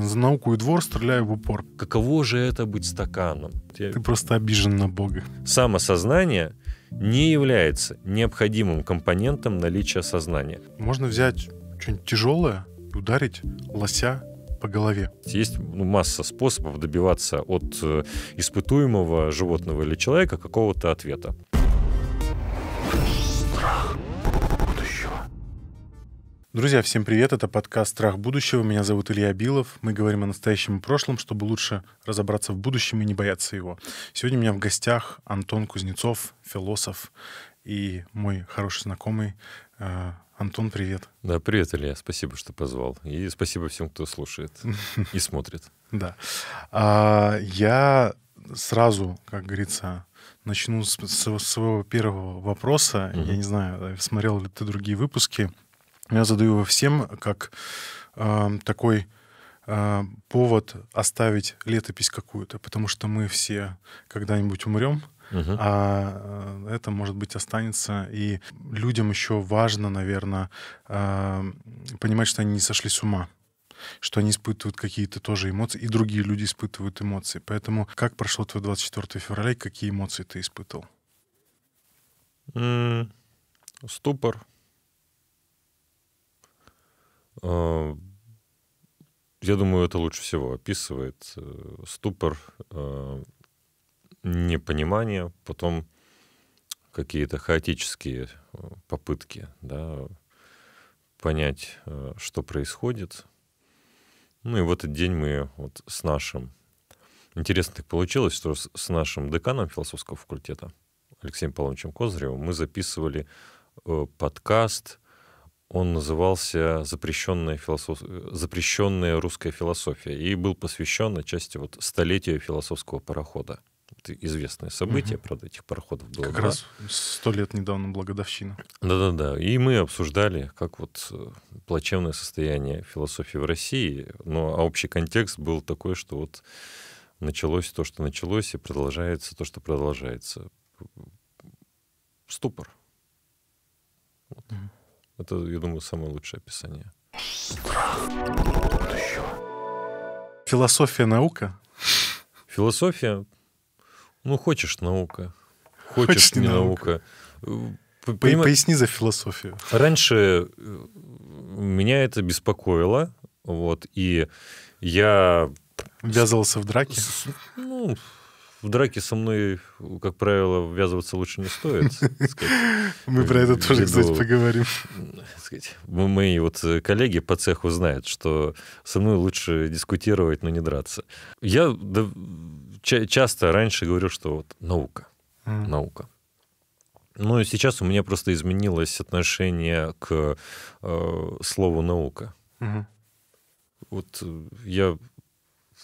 За науку и двор стреляю в упор. Каково же это быть стаканом? Я... Ты просто обижен на Бога. Самосознание не является необходимым компонентом наличия сознания. Можно взять что-нибудь тяжелое и ударить лося по голове. Есть ну, масса способов добиваться от э, испытуемого животного или человека какого-то ответа. Друзья, всем привет, это подкаст «Страх будущего», меня зовут Илья Билов. Мы говорим о настоящем и прошлом, чтобы лучше разобраться в будущем и не бояться его. Сегодня у меня в гостях Антон Кузнецов, философ и мой хороший знакомый. А, Антон, привет. Да, привет, Илья, спасибо, что позвал. И спасибо всем, кто слушает и смотрит. Да. А, я сразу, как говорится, начну с своего первого вопроса. Я не знаю, смотрел ли ты другие выпуски, я задаю его всем как э, такой э, повод оставить летопись какую-то, потому что мы все когда-нибудь умрем, угу. А, а это, может быть, останется. И людям еще важно, наверное, э, понимать, что они не сошли с ума что они испытывают какие-то тоже эмоции, и другие люди испытывают эмоции. Поэтому как прошло твое 24 февраля, и какие эмоции ты испытывал? М ступор, Э, я думаю, это лучше всего описывает э, ступор, э, непонимание, потом какие-то хаотические попытки да, понять, что происходит. Ну и в этот день мы вот с нашим... Интересно так получилось, что с нашим деканом философского факультета Алексеем Павловичем Козыревым мы записывали подкаст он назывался «Запрещенная, философ... «Запрещенная русская философия» и был посвящен на части вот столетию философского парохода. Это известное событие, угу. правда, этих пароходов было. Как два. раз сто лет недавно благодовщина. Да-да-да. И мы обсуждали, как вот э, плачевное состояние философии в России, но а общий контекст был такой, что вот началось то, что началось, и продолжается то, что продолжается. Ступор. Вот. Угу. Это, я думаю, самое лучшее описание. Страх будущего. Философия наука? Философия? Ну, хочешь наука, хочешь, хочешь не наука. наука. Э, Поним... Поясни за философию. Раньше э, меня это беспокоило, вот, и я... Ввязывался в драки? Ну, в драке со мной, как правило, ввязываться лучше не стоит. Мы про это тоже, кстати, поговорим. Мои вот э, коллеги по цеху знают, что со мной лучше дискутировать, но не драться. Я часто раньше говорил, что вот наука, наука. Ну и сейчас у меня просто изменилось отношение к э, слову наука. Вот э, я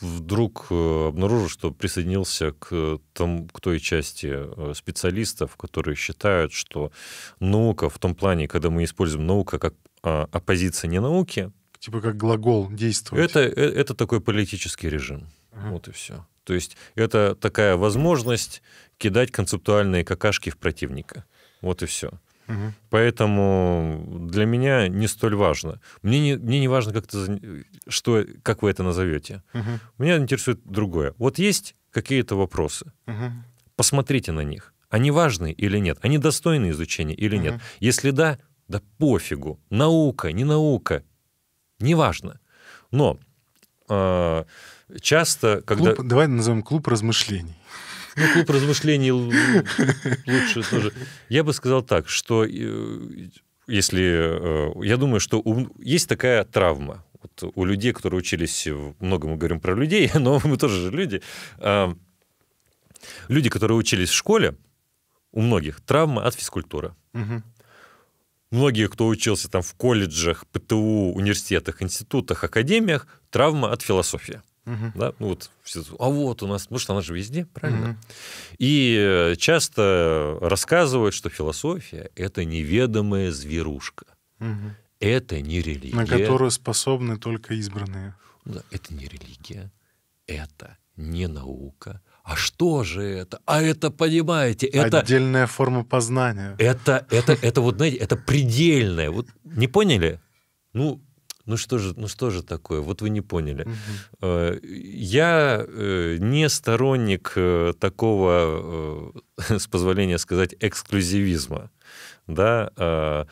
вдруг э, обнаружил, что присоединился к, тому, к той части э, специалистов, которые считают, что наука в том плане, когда мы используем наука как а, оппозиция не науки, типа как глагол действует, Это, э, это такой политический режим. Ага. Вот и все. То есть это такая возможность кидать концептуальные какашки в противника. Вот и все. Угу. Поэтому для меня не столь важно. Мне не, мне не важно, как, это, что, как вы это назовете. Угу. Меня интересует другое. Вот есть какие-то вопросы. Угу. Посмотрите на них. Они важны или нет? Они достойны изучения или угу. нет? Если да, да пофигу. Наука, не наука. Неважно. Но э, часто, когда... Клуб, давай назовем клуб размышлений. Ну, клуб размышлений лучше тоже. Я бы сказал так, что э, если... Э, я думаю, что у, есть такая травма вот у людей, которые учились... Много мы говорим про людей, но мы тоже же люди. А, люди, которые учились в школе, у многих травма от физкультуры. Угу. Многие, кто учился там в колледжах, ПТУ, университетах, институтах, академиях, травма от философии. Угу. Да? Ну, вот, а вот у нас, потому что она же везде, правильно? Угу. И э, часто рассказывают, что философия — это неведомая зверушка. Угу. Это не религия. На которую способны только избранные. Да, это не религия, это не наука. А что же это? А это, понимаете, это... Отдельная форма познания. Это, это, это вот, знаете, это предельное. Вот не поняли? Ну, ну что же, ну что же такое? Вот вы не поняли. Угу. Я э, не сторонник э, такого, с позволения сказать, эксклюзивизма да, э,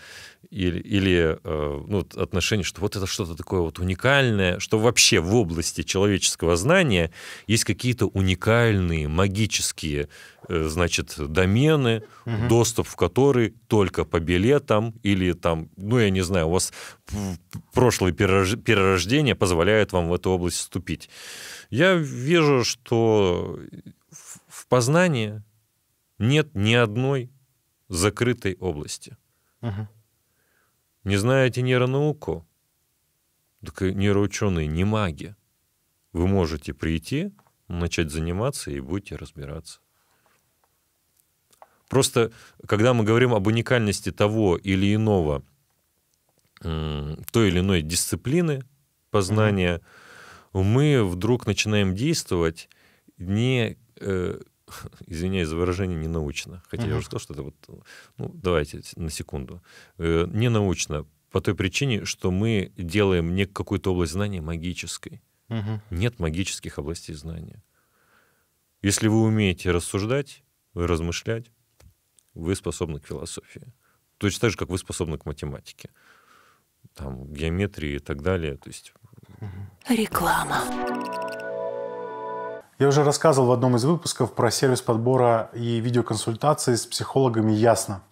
или, или э, ну, отношение, что вот это что-то такое вот уникальное, что вообще в области человеческого знания есть какие-то уникальные магические, э, значит, домены, угу. доступ в которые только по билетам или там, ну, я не знаю, у вас прошлое перерож... перерождение позволяет вам в эту область вступить. Я вижу, что в, в познании нет ни одной закрытой области. Угу. Не знаете нейронауку? Так нейроученые не маги. Вы можете прийти, начать заниматься и будете разбираться. Просто, когда мы говорим об уникальности того или иного, той или иной дисциплины познания, угу. мы вдруг начинаем действовать не э, извиняюсь за выражение, не научно. Хотя uh-huh. я уже сказал, что это вот, ну, давайте на секунду. Э, не научно по той причине, что мы делаем не какую-то область знания магической. Uh-huh. Нет магических областей знания. Если вы умеете рассуждать, вы размышлять, вы способны к философии. Точно так же, как вы способны к математике, там, геометрии и так далее. То есть... Реклама. Я уже рассказывал в одном из выпусков про сервис подбора и видеоконсультации с психологами «Ясно».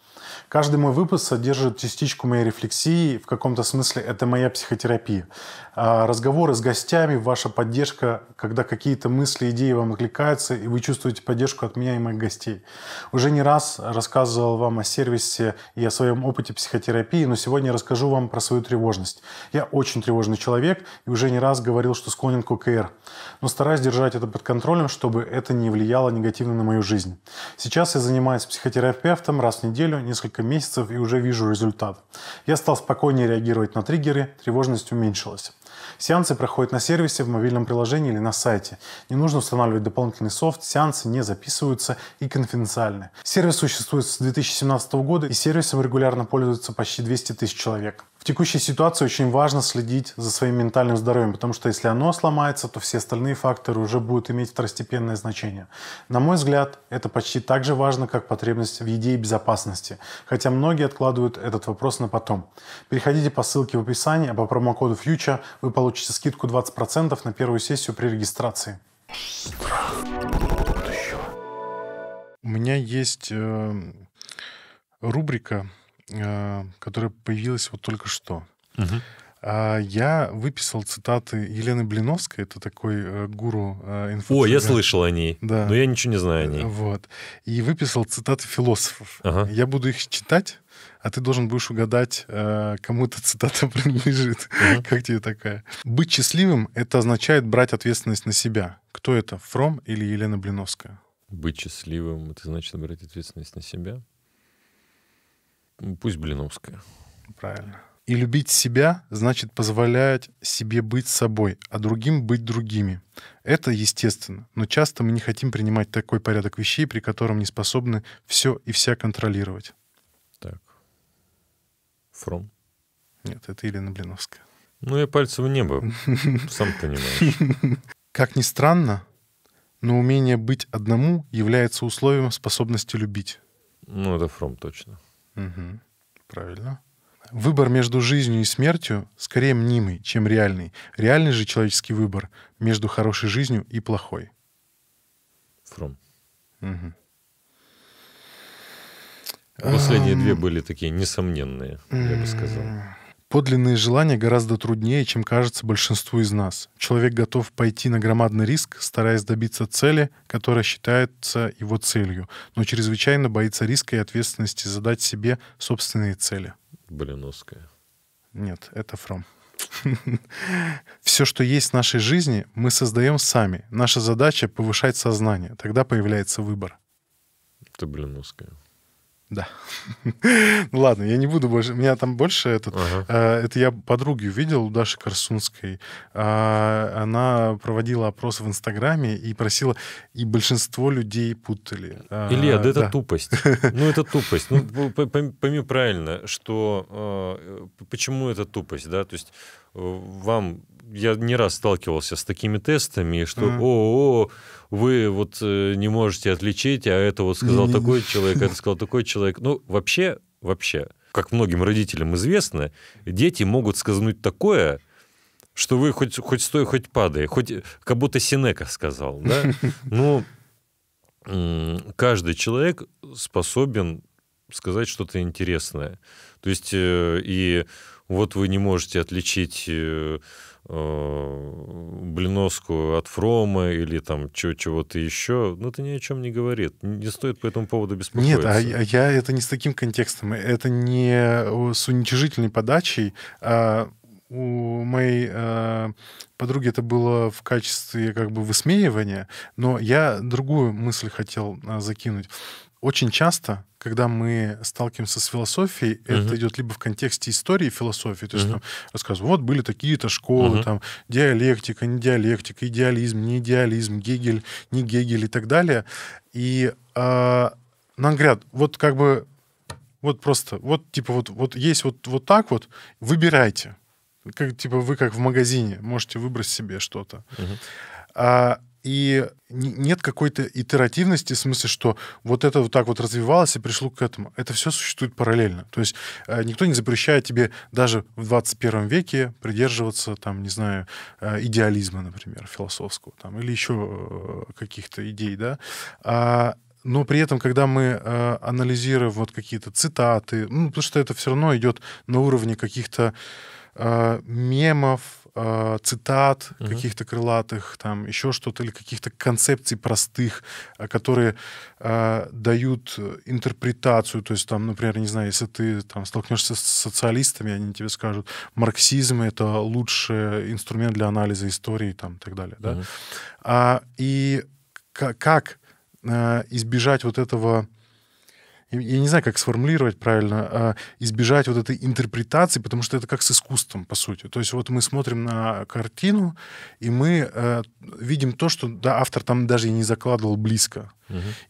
Каждый мой выпуск содержит частичку моей рефлексии, в каком-то смысле это моя психотерапия. А разговоры с гостями, ваша поддержка, когда какие-то мысли, идеи вам откликаются, и вы чувствуете поддержку от меня и моих гостей. Уже не раз рассказывал вам о сервисе и о своем опыте психотерапии, но сегодня я расскажу вам про свою тревожность. Я очень тревожный человек и уже не раз говорил, что склонен к ОКР, но стараюсь держать это под контролем, чтобы это не влияло негативно на мою жизнь. Сейчас я занимаюсь психотерапевтом раз в неделю, несколько месяцев и уже вижу результат. Я стал спокойнее реагировать на триггеры, тревожность уменьшилась. Сеансы проходят на сервисе, в мобильном приложении или на сайте. Не нужно устанавливать дополнительный софт, сеансы не записываются и конфиденциальны. Сервис существует с 2017 года и сервисом регулярно пользуются почти 200 тысяч человек в текущей ситуации очень важно следить за своим ментальным здоровьем, потому что если оно сломается, то все остальные факторы уже будут иметь второстепенное значение. На мой взгляд, это почти так же важно, как потребность в еде и безопасности, хотя многие откладывают этот вопрос на потом. Переходите по ссылке в описании, а по промокоду FUTURE вы получите скидку 20% на первую сессию при регистрации. У меня есть э, рубрика Э, которая появилась вот только что. Угу. Я выписал цитаты Елены Блиновской, это такой э, гуру э, инфо. О, я слышал о ней, да. но я ничего не знаю о ней. Вот. И выписал цитаты философов. Ага. Я буду их читать, а ты должен будешь угадать, кому эта цитата принадлежит. Ага. Как тебе такая? «Быть счастливым — это означает брать ответственность на себя». Кто это, Фром или Елена Блиновская? «Быть счастливым — это значит брать ответственность на себя». Ну, пусть Блиновская. Правильно. И любить себя значит позволять себе быть собой, а другим быть другими. Это естественно, но часто мы не хотим принимать такой порядок вещей, при котором не способны все и вся контролировать. Так. Фром? Нет, это Ирина Блиновская. Ну, я пальцы в небо, сам понимаешь. Как ни странно, но умение быть одному является условием способности любить. Ну, это Фром точно. Угу. Правильно. Выбор между жизнью и смертью скорее мнимый, чем реальный. Реальный же человеческий выбор между хорошей жизнью и плохой. Фром. Угу. Последние две были такие несомненные, я бы сказал. Подлинные желания гораздо труднее, чем кажется большинству из нас. Человек готов пойти на громадный риск, стараясь добиться цели, которая считается его целью, но чрезвычайно боится риска и ответственности задать себе собственные цели. Блиновская. Нет, это Фром. Все, что есть в нашей жизни, мы создаем сами. Наша задача — повышать сознание. Тогда появляется выбор. Это Блиновская. Да. ну ладно, я не буду больше. У меня там больше этот. Ага. Э, это я подруги увидел у Даши Корсунской. Э, она проводила опрос в Инстаграме и просила, и большинство людей путали. Э, Илья, да, да это тупость. ну это тупость. Ну пойми правильно, что э, почему это тупость, да? То есть э, вам я не раз сталкивался с такими тестами, что mm. о, о, вы вот э, не можете отличить, а это вот сказал mm. такой человек, это сказал такой человек. Ну, вообще, вообще, как многим родителям известно, дети могут сказать такое, что вы хоть, хоть стой, хоть падай, хоть как будто Синека сказал, да? Ну, каждый человек способен сказать что-то интересное. То есть, э, и вот вы не можете отличить э, Э, Блиновскую от Фрома или там чего-то еще, ну, это ни о чем не говорит. Не стоит по этому поводу беспокоиться. Нет, а я, я это не с таким контекстом. Это не э, с уничижительной подачей, а у моей э, подруги это было в качестве как бы высмеивания, но я другую мысль хотел э, закинуть. Очень часто, когда мы сталкиваемся с философией, uh-huh. это идет либо в контексте истории философии, то есть uh-huh. там рассказывают, вот были такие-то школы, uh-huh. там диалектика, не диалектика, идеализм, не идеализм, Гегель, не Гегель и так далее. И э, нам говорят, вот как бы, вот просто, вот типа вот, вот есть вот, вот так вот, выбирайте. Как, типа вы как в магазине можете выбрать себе что-то. Uh-huh и нет какой-то итеративности, в смысле, что вот это вот так вот развивалось и пришло к этому. Это все существует параллельно. То есть э, никто не запрещает тебе даже в 21 веке придерживаться, там, не знаю, э, идеализма, например, философского, там, или еще э, каких-то идей, да. А, но при этом, когда мы э, анализируем вот какие-то цитаты, ну, потому что это все равно идет на уровне каких-то э, мемов, э, цитат угу. каких-то крылатых, там еще что-то, или каких-то концепций простых, э, которые э, дают интерпретацию. То есть, там, например, не знаю, если ты там столкнешься с социалистами, они тебе скажут, марксизм это лучший инструмент для анализа истории там, и так далее. Да? А, и как э, избежать вот этого я не знаю, как сформулировать правильно, а, избежать вот этой интерпретации, потому что это как с искусством, по сути. То есть вот мы смотрим на картину, и мы э, видим то, что да, автор там даже и не закладывал близко.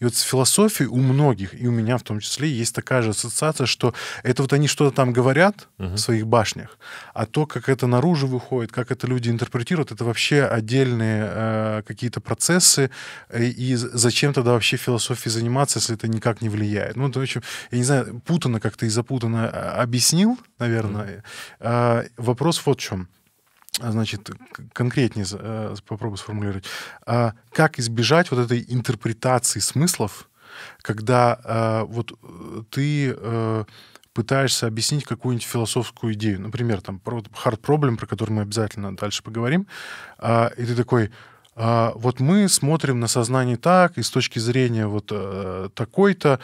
И вот с философией у многих, и у меня в том числе, есть такая же ассоциация, что это вот они что-то там говорят угу. в своих башнях, а то, как это наружу выходит, как это люди интерпретируют, это вообще отдельные э, какие-то процессы, э, и зачем тогда вообще философией заниматься, если это никак не влияет. Ну, в общем, я не знаю, путано как-то и запутанно а, объяснил, наверное. Угу. Э, вопрос вот в чем. А, значит, конкретнее э, попробую сформулировать, а, как избежать вот этой интерпретации смыслов, когда а, вот э, ты э, пытаешься объяснить какую-нибудь философскую идею. Например, там про hard problem, про который мы обязательно дальше поговорим. И ты такой, вот мы смотрим на сознание так, и с точки зрения вот такой-то,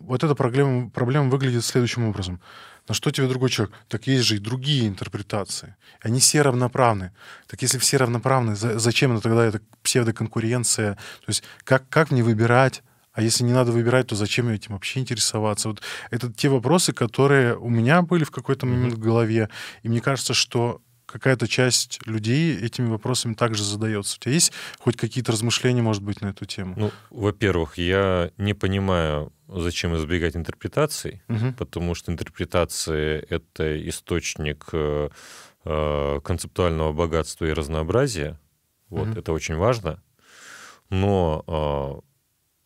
вот эта проблема, проблема выглядит следующим образом – на что тебе другой человек? Так есть же и другие интерпретации. Они все равноправны. Так если все равноправны, зачем это тогда эта псевдоконкуренция? То есть как, как мне выбирать? А если не надо выбирать, то зачем этим вообще интересоваться? Вот это те вопросы, которые у меня были в какой-то момент в голове. И мне кажется, что какая-то часть людей этими вопросами также задается. У тебя есть хоть какие-то размышления, может быть, на эту тему? Ну, во-первых, я не понимаю, зачем избегать интерпретаций, угу. потому что интерпретации — это источник э, э, концептуального богатства и разнообразия. Вот, угу. это очень важно. Но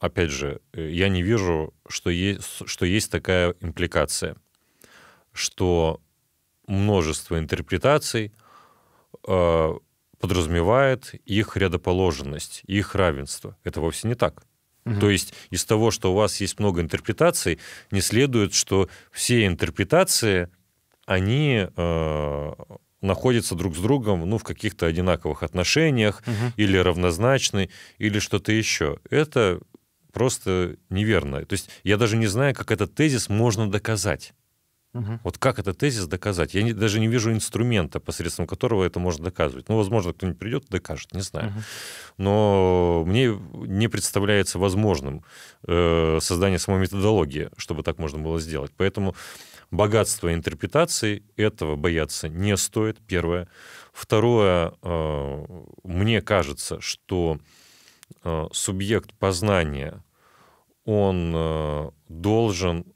э, опять же, я не вижу, что есть, что есть такая импликация, что множество интерпретаций Э, подразумевает их рядоположенность, их равенство. Это вовсе не так. Угу. То есть из того, что у вас есть много интерпретаций, не следует, что все интерпретации, они э, находятся друг с другом ну, в каких-то одинаковых отношениях угу. или равнозначны, или что-то еще. Это просто неверно. То есть я даже не знаю, как этот тезис можно доказать. Угу. Вот как этот тезис доказать? Я не, даже не вижу инструмента, посредством которого это можно доказывать. Ну, возможно, кто-нибудь придет и докажет, не знаю. Угу. Но мне не представляется возможным э, создание самой методологии, чтобы так можно было сделать. Поэтому богатство интерпретаций этого бояться не стоит, первое. Второе, э, мне кажется, что э, субъект познания, он э, должен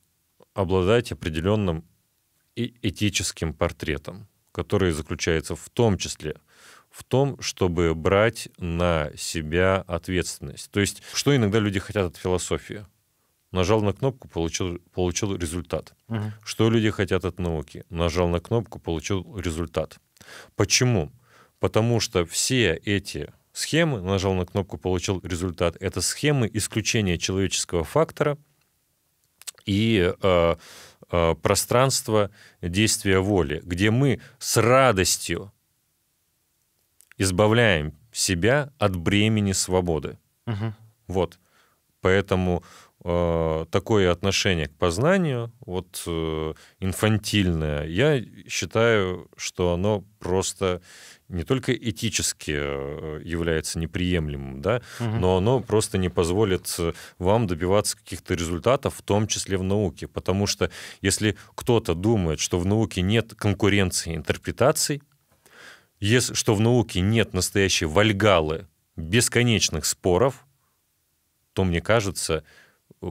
обладать определенным и этическим портретом, который заключается в том числе в том, чтобы брать на себя ответственность. То есть, что иногда люди хотят от философии? Нажал на кнопку, получил, получил результат. Угу. Что люди хотят от науки? Нажал на кнопку, получил результат. Почему? Потому что все эти схемы, нажал на кнопку, получил результат, это схемы исключения человеческого фактора – и э, э, пространство действия воли, где мы с радостью избавляем себя от бремени свободы. Угу. Вот. Поэтому э, такое отношение к познанию, вот э, инфантильное, я считаю, что оно просто не только этически э, является неприемлемым, да, угу. но оно просто не позволит э, вам добиваться каких-то результатов, в том числе в науке. Потому что если кто-то думает, что в науке нет конкуренции интерпретаций, если, что в науке нет настоящей вальгалы бесконечных споров, то, мне кажется,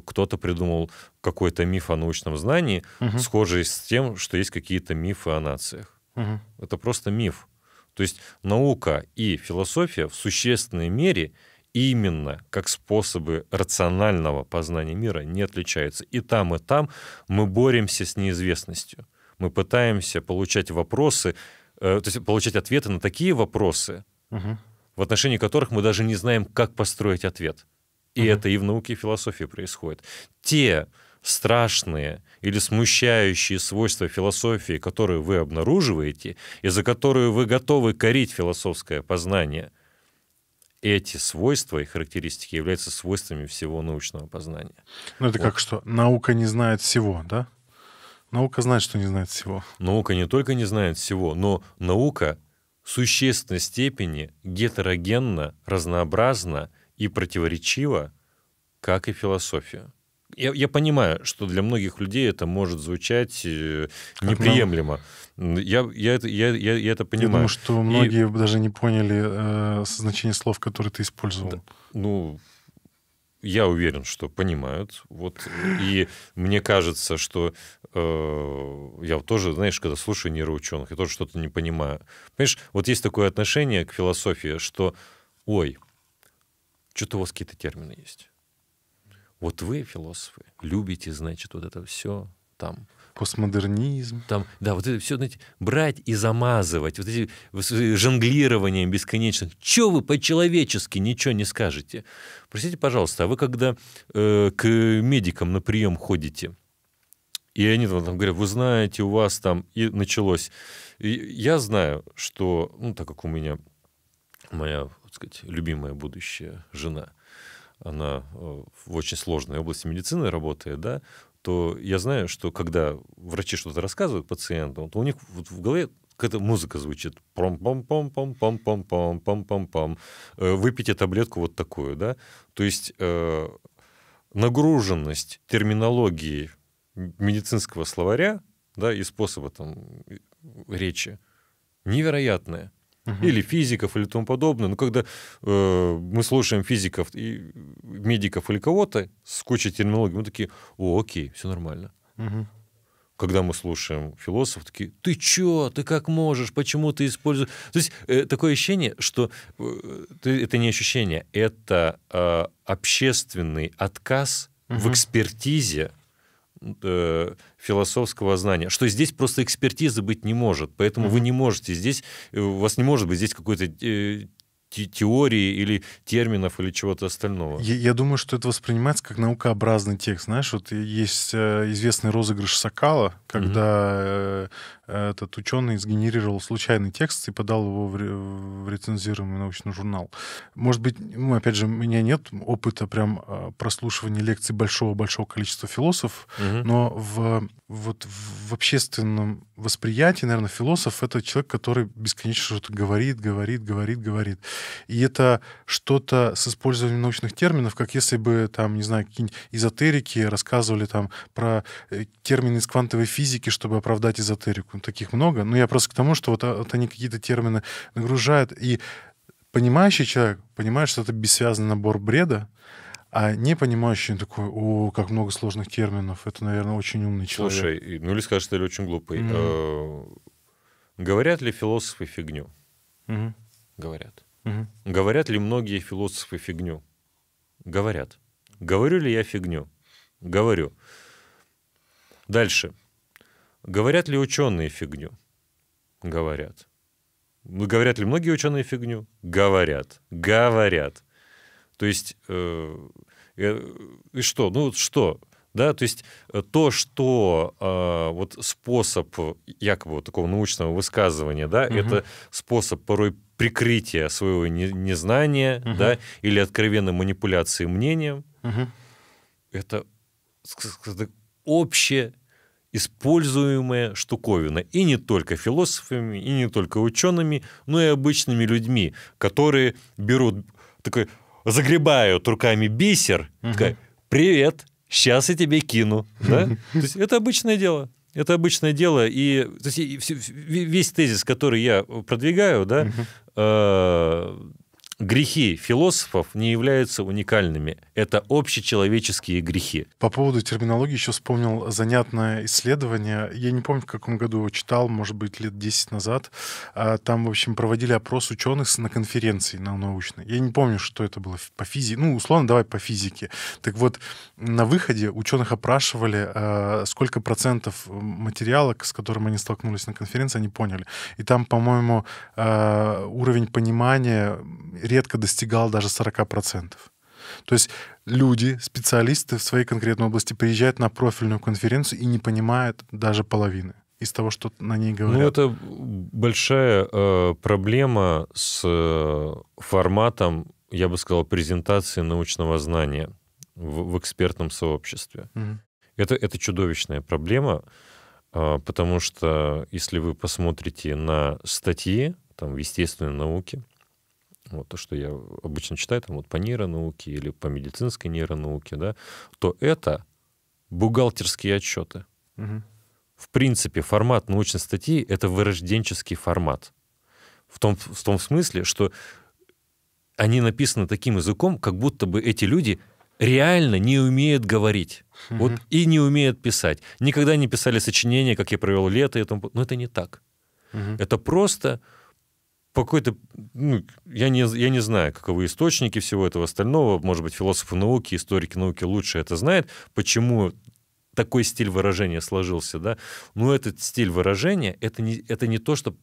кто-то придумал какой-то миф о научном знании, угу. схожий с тем, что есть какие-то мифы о нациях. Угу. Это просто миф. То есть наука и философия в существенной мере именно как способы рационального познания мира не отличаются. И там, и там мы боремся с неизвестностью. Мы пытаемся получать вопросы, э, то есть получать ответы на такие вопросы, угу. в отношении которых мы даже не знаем, как построить ответ. И угу. это и в науке, и в философии происходит. Те страшные или смущающие свойства философии, которые вы обнаруживаете, и за которую вы готовы корить философское познание, эти свойства и характеристики являются свойствами всего научного познания. Ну это вот. как что? Наука не знает всего, да? Наука знает, что не знает всего. Наука не только не знает всего, но наука в существенной степени гетерогенна, разнообразна и противоречива, как и философия я, я понимаю, что для многих людей это может звучать э, неприемлемо. Я, я, я, я, я это понимаю. Я думаю, что многие И... даже не поняли э, значение слов, которые ты использовал. Да, ну, я уверен, что понимают. Вот. И мне кажется, что э, я тоже, знаешь, когда слушаю нейроученых, я тоже что-то не понимаю. Понимаешь, вот есть такое отношение к философии, что, ой, что-то у вас какие-то термины есть. Вот вы, философы, любите, значит, вот это все там. Постмодернизм. Там, да, вот это все, знаете, брать и замазывать, вот эти жонглирование бесконечных. Чего вы по-человечески ничего не скажете? Простите, пожалуйста, а вы когда э, к медикам на прием ходите, и они там говорят, вы знаете, у вас там... И началось. И я знаю, что, ну, так как у меня моя, так сказать, любимая будущая жена – она э, в очень сложной области медицины работает, да, то я знаю, что когда врачи что-то рассказывают пациенту, то у них вот в голове какая-то музыка звучит. пом пом пом пом пом пом пом пом пом пом Выпейте таблетку вот такую, да. То есть э, нагруженность терминологии медицинского словаря да, и способа там, речи невероятная. Uh-huh. или физиков, или тому подобное. Но когда э, мы слушаем физиков, и медиков или кого-то с кучей терминологии, мы такие, о, окей, все нормально. Uh-huh. Когда мы слушаем философов, такие, ты чё, ты как можешь, почему ты используешь... То есть э, такое ощущение, что э, это не ощущение, это э, общественный отказ Uh-huh. в экспертизе Э, философского знания, что здесь просто экспертизы быть не может, поэтому mm-hmm. вы не можете здесь, э, у вас не может быть здесь какой-то э, теории или терминов или чего-то остального. Я, я думаю, что это воспринимается как наукообразный текст. Знаешь, вот есть э, известный розыгрыш Сокала когда угу. этот ученый сгенерировал случайный текст и подал его в рецензируемый научный журнал. Может быть, ну, опять же, у меня нет опыта прям э, прослушивания лекций большого-большого количества философов, угу. но в, вот в общественном восприятии, наверное, философ — это человек, который бесконечно что-то говорит, говорит, говорит, говорит. И это что-то с использованием научных терминов, как если бы, там, не знаю, какие-нибудь эзотерики рассказывали там про термины из квантовой физики, физики, чтобы оправдать эзотерику. Таких много. Но я просто к тому, что вот, а, вот они какие-то термины нагружают. И понимающий человек понимает, что это бессвязный набор бреда, а не понимающий такой, о, как много сложных терминов. Это, наверное, очень умный человек. Слушай, ну или скажешь, ты или очень глупый. Mm. -hmm. говорят ли философы фигню? Mm-hmm. Говорят. Mm-hmm. Говорят ли многие философы фигню? Говорят. Говорю ли я фигню? Говорю. Дальше. Говорят ли ученые фигню? Говорят. Говорят ли многие ученые фигню? Говорят. Говорят. То есть, э, э и что? Ну, что? Да, то есть э, то, что э, вот способ якобы вот такого научного высказывания, да, угу. это способ порой прикрытия своего не, незнания, угу. да, или откровенной манипуляции мнением, угу. это сказать, общее используемая штуковина. И не только философами, и не только учеными, но и обычными людьми, которые берут, такой, загребают руками бисер, угу. такая, привет, сейчас я тебе кину. Да? То есть это обычное дело. Это обычное дело. И, то есть, весь тезис, который я продвигаю, да, угу. э грехи философов не являются уникальными. Это общечеловеческие грехи. По поводу терминологии еще вспомнил занятное исследование. Я не помню, в каком году его читал, может быть, лет 10 назад. А, там, в общем, проводили опрос ученых на конференции на научной. Я не помню, что это было по физике. Ну, условно, давай по физике. Так вот, на выходе ученых опрашивали, а, сколько процентов материала, с которым они столкнулись на конференции, они поняли. И там, по-моему, а, уровень понимания редко достигал даже 40%. То есть люди, специалисты в своей конкретной области приезжают на профильную конференцию и не понимают даже половины из того, что на ней ну, говорят. Ну, это большая э, проблема с э, форматом, я бы сказал, презентации научного знания в, в экспертном сообществе. Угу. Это, это чудовищная проблема, э, потому что если вы посмотрите на статьи там, в естественной науке, вот то, что я обычно читаю там вот по нейронауке или по медицинской нейронауке, да, то это бухгалтерские отчеты. Угу. В принципе, формат научной статьи — это вырожденческий формат. В том, в том смысле, что они написаны таким языком, как будто бы эти люди реально не умеют говорить. Угу. Вот и не умеют писать. Никогда не писали сочинения, как я провел лето и тому. Но это не так. Угу. Это просто по какой-то... Ну, я, не, я не знаю, каковы источники всего этого остального. Может быть, философы науки, историки науки лучше это знают. Почему такой стиль выражения сложился, да? Но ну, этот стиль выражения это не, это не то, что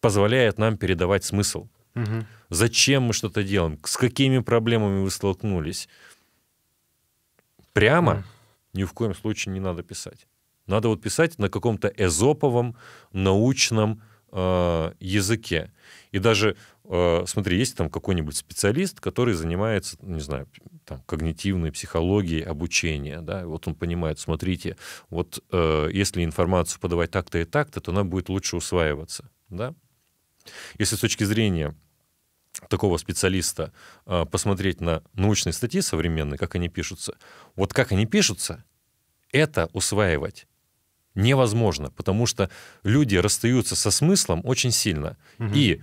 позволяет нам передавать смысл. Угу. Зачем мы что-то делаем? С какими проблемами вы столкнулись? Прямо угу. ни в коем случае не надо писать. Надо вот писать на каком-то эзоповом, научном, э, языке. И даже, э, смотри, есть там какой-нибудь специалист, который занимается, ну, не знаю, там, когнитивной психологией обучения, да, вот он понимает, смотрите, вот э, если информацию подавать так-то и так-то, то она будет лучше усваиваться, да. Если с точки зрения такого специалиста э, посмотреть на научные статьи современные, как они пишутся, вот как они пишутся, это усваивать невозможно, потому что люди расстаются со смыслом очень сильно. Угу. И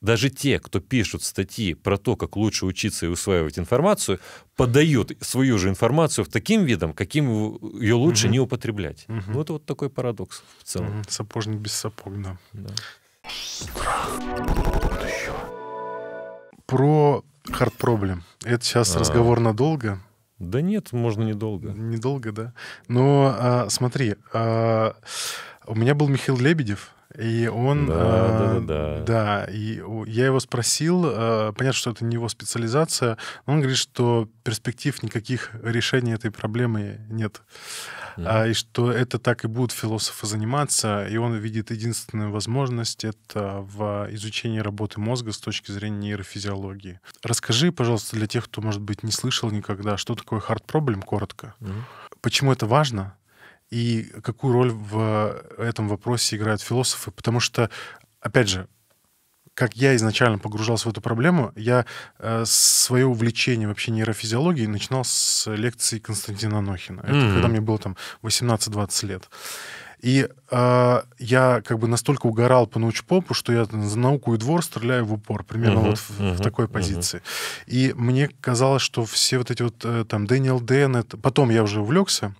даже те, кто пишут статьи про то, как лучше учиться и усваивать информацию, подают свою же информацию в таким видом, каким ее лучше угу. не употреблять. Угу. Ну, это вот такой парадокс в целом. Угу. Сапожник без сапог, да. да. Страх будущего. Про хард проблем. Это сейчас а -а -а. разговор надолго. Да нет, можно недолго. Недолго, да. Но а, смотри, а, у меня был Михаил Лебедев, и он... Да, э, да, да, да. Да, и я его спросил, э, понятно, что это не его специализация, но он говорит, что перспектив никаких решений этой проблемы нет. Mm. -hmm. А, и что это так и будут философы заниматься, и он видит единственную возможность это в изучении работы мозга с точки зрения нейрофизиологии. Расскажи, пожалуйста, для тех, кто, может быть, не слышал никогда, что такое hard problem коротко. Mm. -hmm. Почему это важно? и какую роль в э, этом вопросе играют философы, потому что, опять же, как я изначально погружался в эту проблему, я э, свое увлечение вообще нейрофизиологией начинал с лекций Константина Нохина. Это mm-hmm. когда мне было там 18-20 лет. И э, я как бы настолько угорал по научпопу, что я за науку и двор стреляю в упор, примерно uh-huh, вот в, uh-huh, в такой позиции. Uh-huh. И мне казалось, что все вот эти вот э, там Дэниел Дэн, потом я уже увлекся,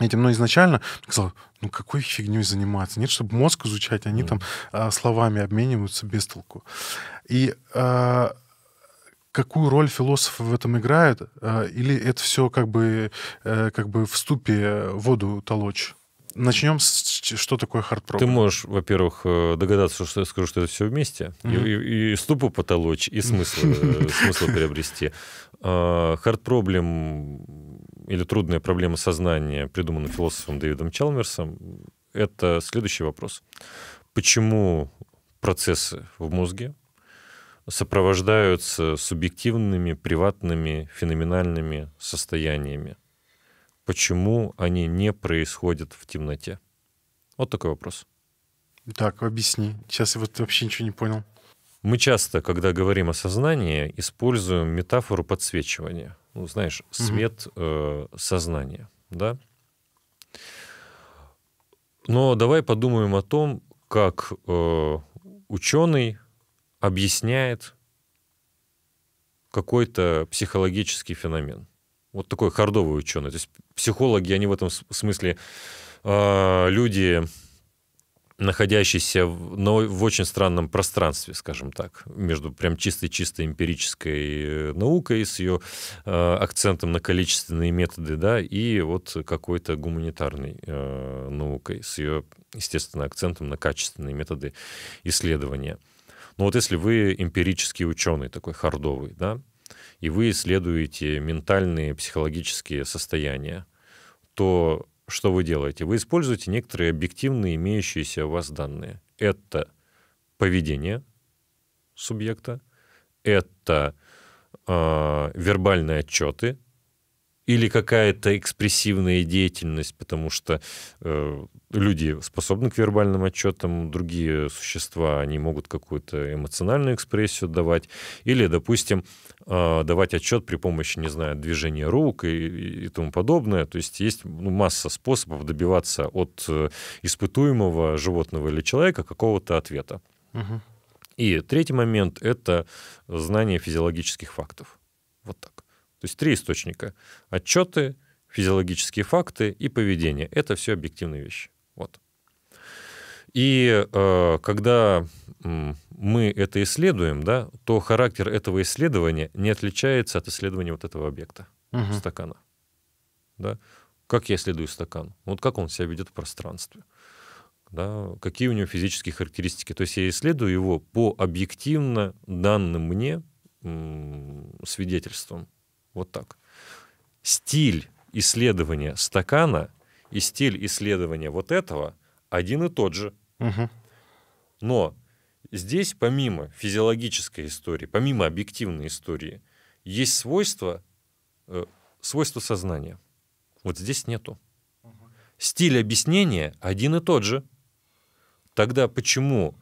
этим, но ну, изначально сказал, ну какой фигней заниматься? Нет, чтобы мозг изучать, они mm-hmm. там а, словами обмениваются без толку. И а, какую роль философы в этом играют? А, или это все как бы, э, как бы в ступе воду толочь? Начнем с что такое хардпрограмм. Ты можешь, во-первых, э, догадаться, что я скажу, что это все вместе, mm-hmm. и, и, и ступу потолочь, и смысл, э, смысл приобрести. Хардпроблем или трудная проблема сознания, придуманным философом Дэвидом Чалмерсом, это следующий вопрос. Почему процессы в мозге сопровождаются субъективными, приватными, феноменальными состояниями? Почему они не происходят в темноте? Вот такой вопрос. Так, объясни. Сейчас я вот вообще ничего не понял. Мы часто, когда говорим о сознании, используем метафору подсвечивания. Ну, знаешь, свет угу. э, сознания, да? Но давай подумаем о том, как э, ученый объясняет какой-то психологический феномен. Вот такой хардовый ученый. То есть психологи, они в этом смысле э, люди находящийся в, но в очень странном пространстве, скажем так, между прям чистой-чистой эмпирической э, наукой с ее э, акцентом на количественные методы, да, и вот какой-то гуманитарной э, наукой с ее, естественно, акцентом на качественные методы исследования. Но ну вот если вы эмпирический ученый, такой хардовый, да, и вы исследуете ментальные, психологические состояния, то что вы делаете? Вы используете некоторые объективные имеющиеся у вас данные. Это поведение субъекта, это э, вербальные отчеты или какая-то экспрессивная деятельность, потому что э, люди способны к вербальным отчетам, другие существа, они могут какую-то эмоциональную экспрессию давать, или, допустим, а, давать отчет при помощи, не знаю, движения рук и, и тому подобное. То есть есть ну, масса способов добиваться от э, испытуемого животного или человека какого-то ответа. Угу. И третий момент — это знание физиологических фактов. Вот так. То есть три источника. Отчеты, физиологические факты и поведение. Это все объективные вещи. Вот. И э, когда мы это исследуем, да, то характер этого исследования не отличается от исследования вот этого объекта, угу. стакана. Да? Как я исследую стакан? Вот как он себя ведет в пространстве. Да? Какие у него физические характеристики? То есть я исследую его по объективно данным мне свидетельствам. Вот так. Стиль исследования стакана и стиль исследования вот этого один и тот же. Угу. Но Здесь помимо физиологической истории, помимо объективной истории, есть свойство, э, свойство сознания. Вот здесь нету. Стиль объяснения один и тот же. Тогда почему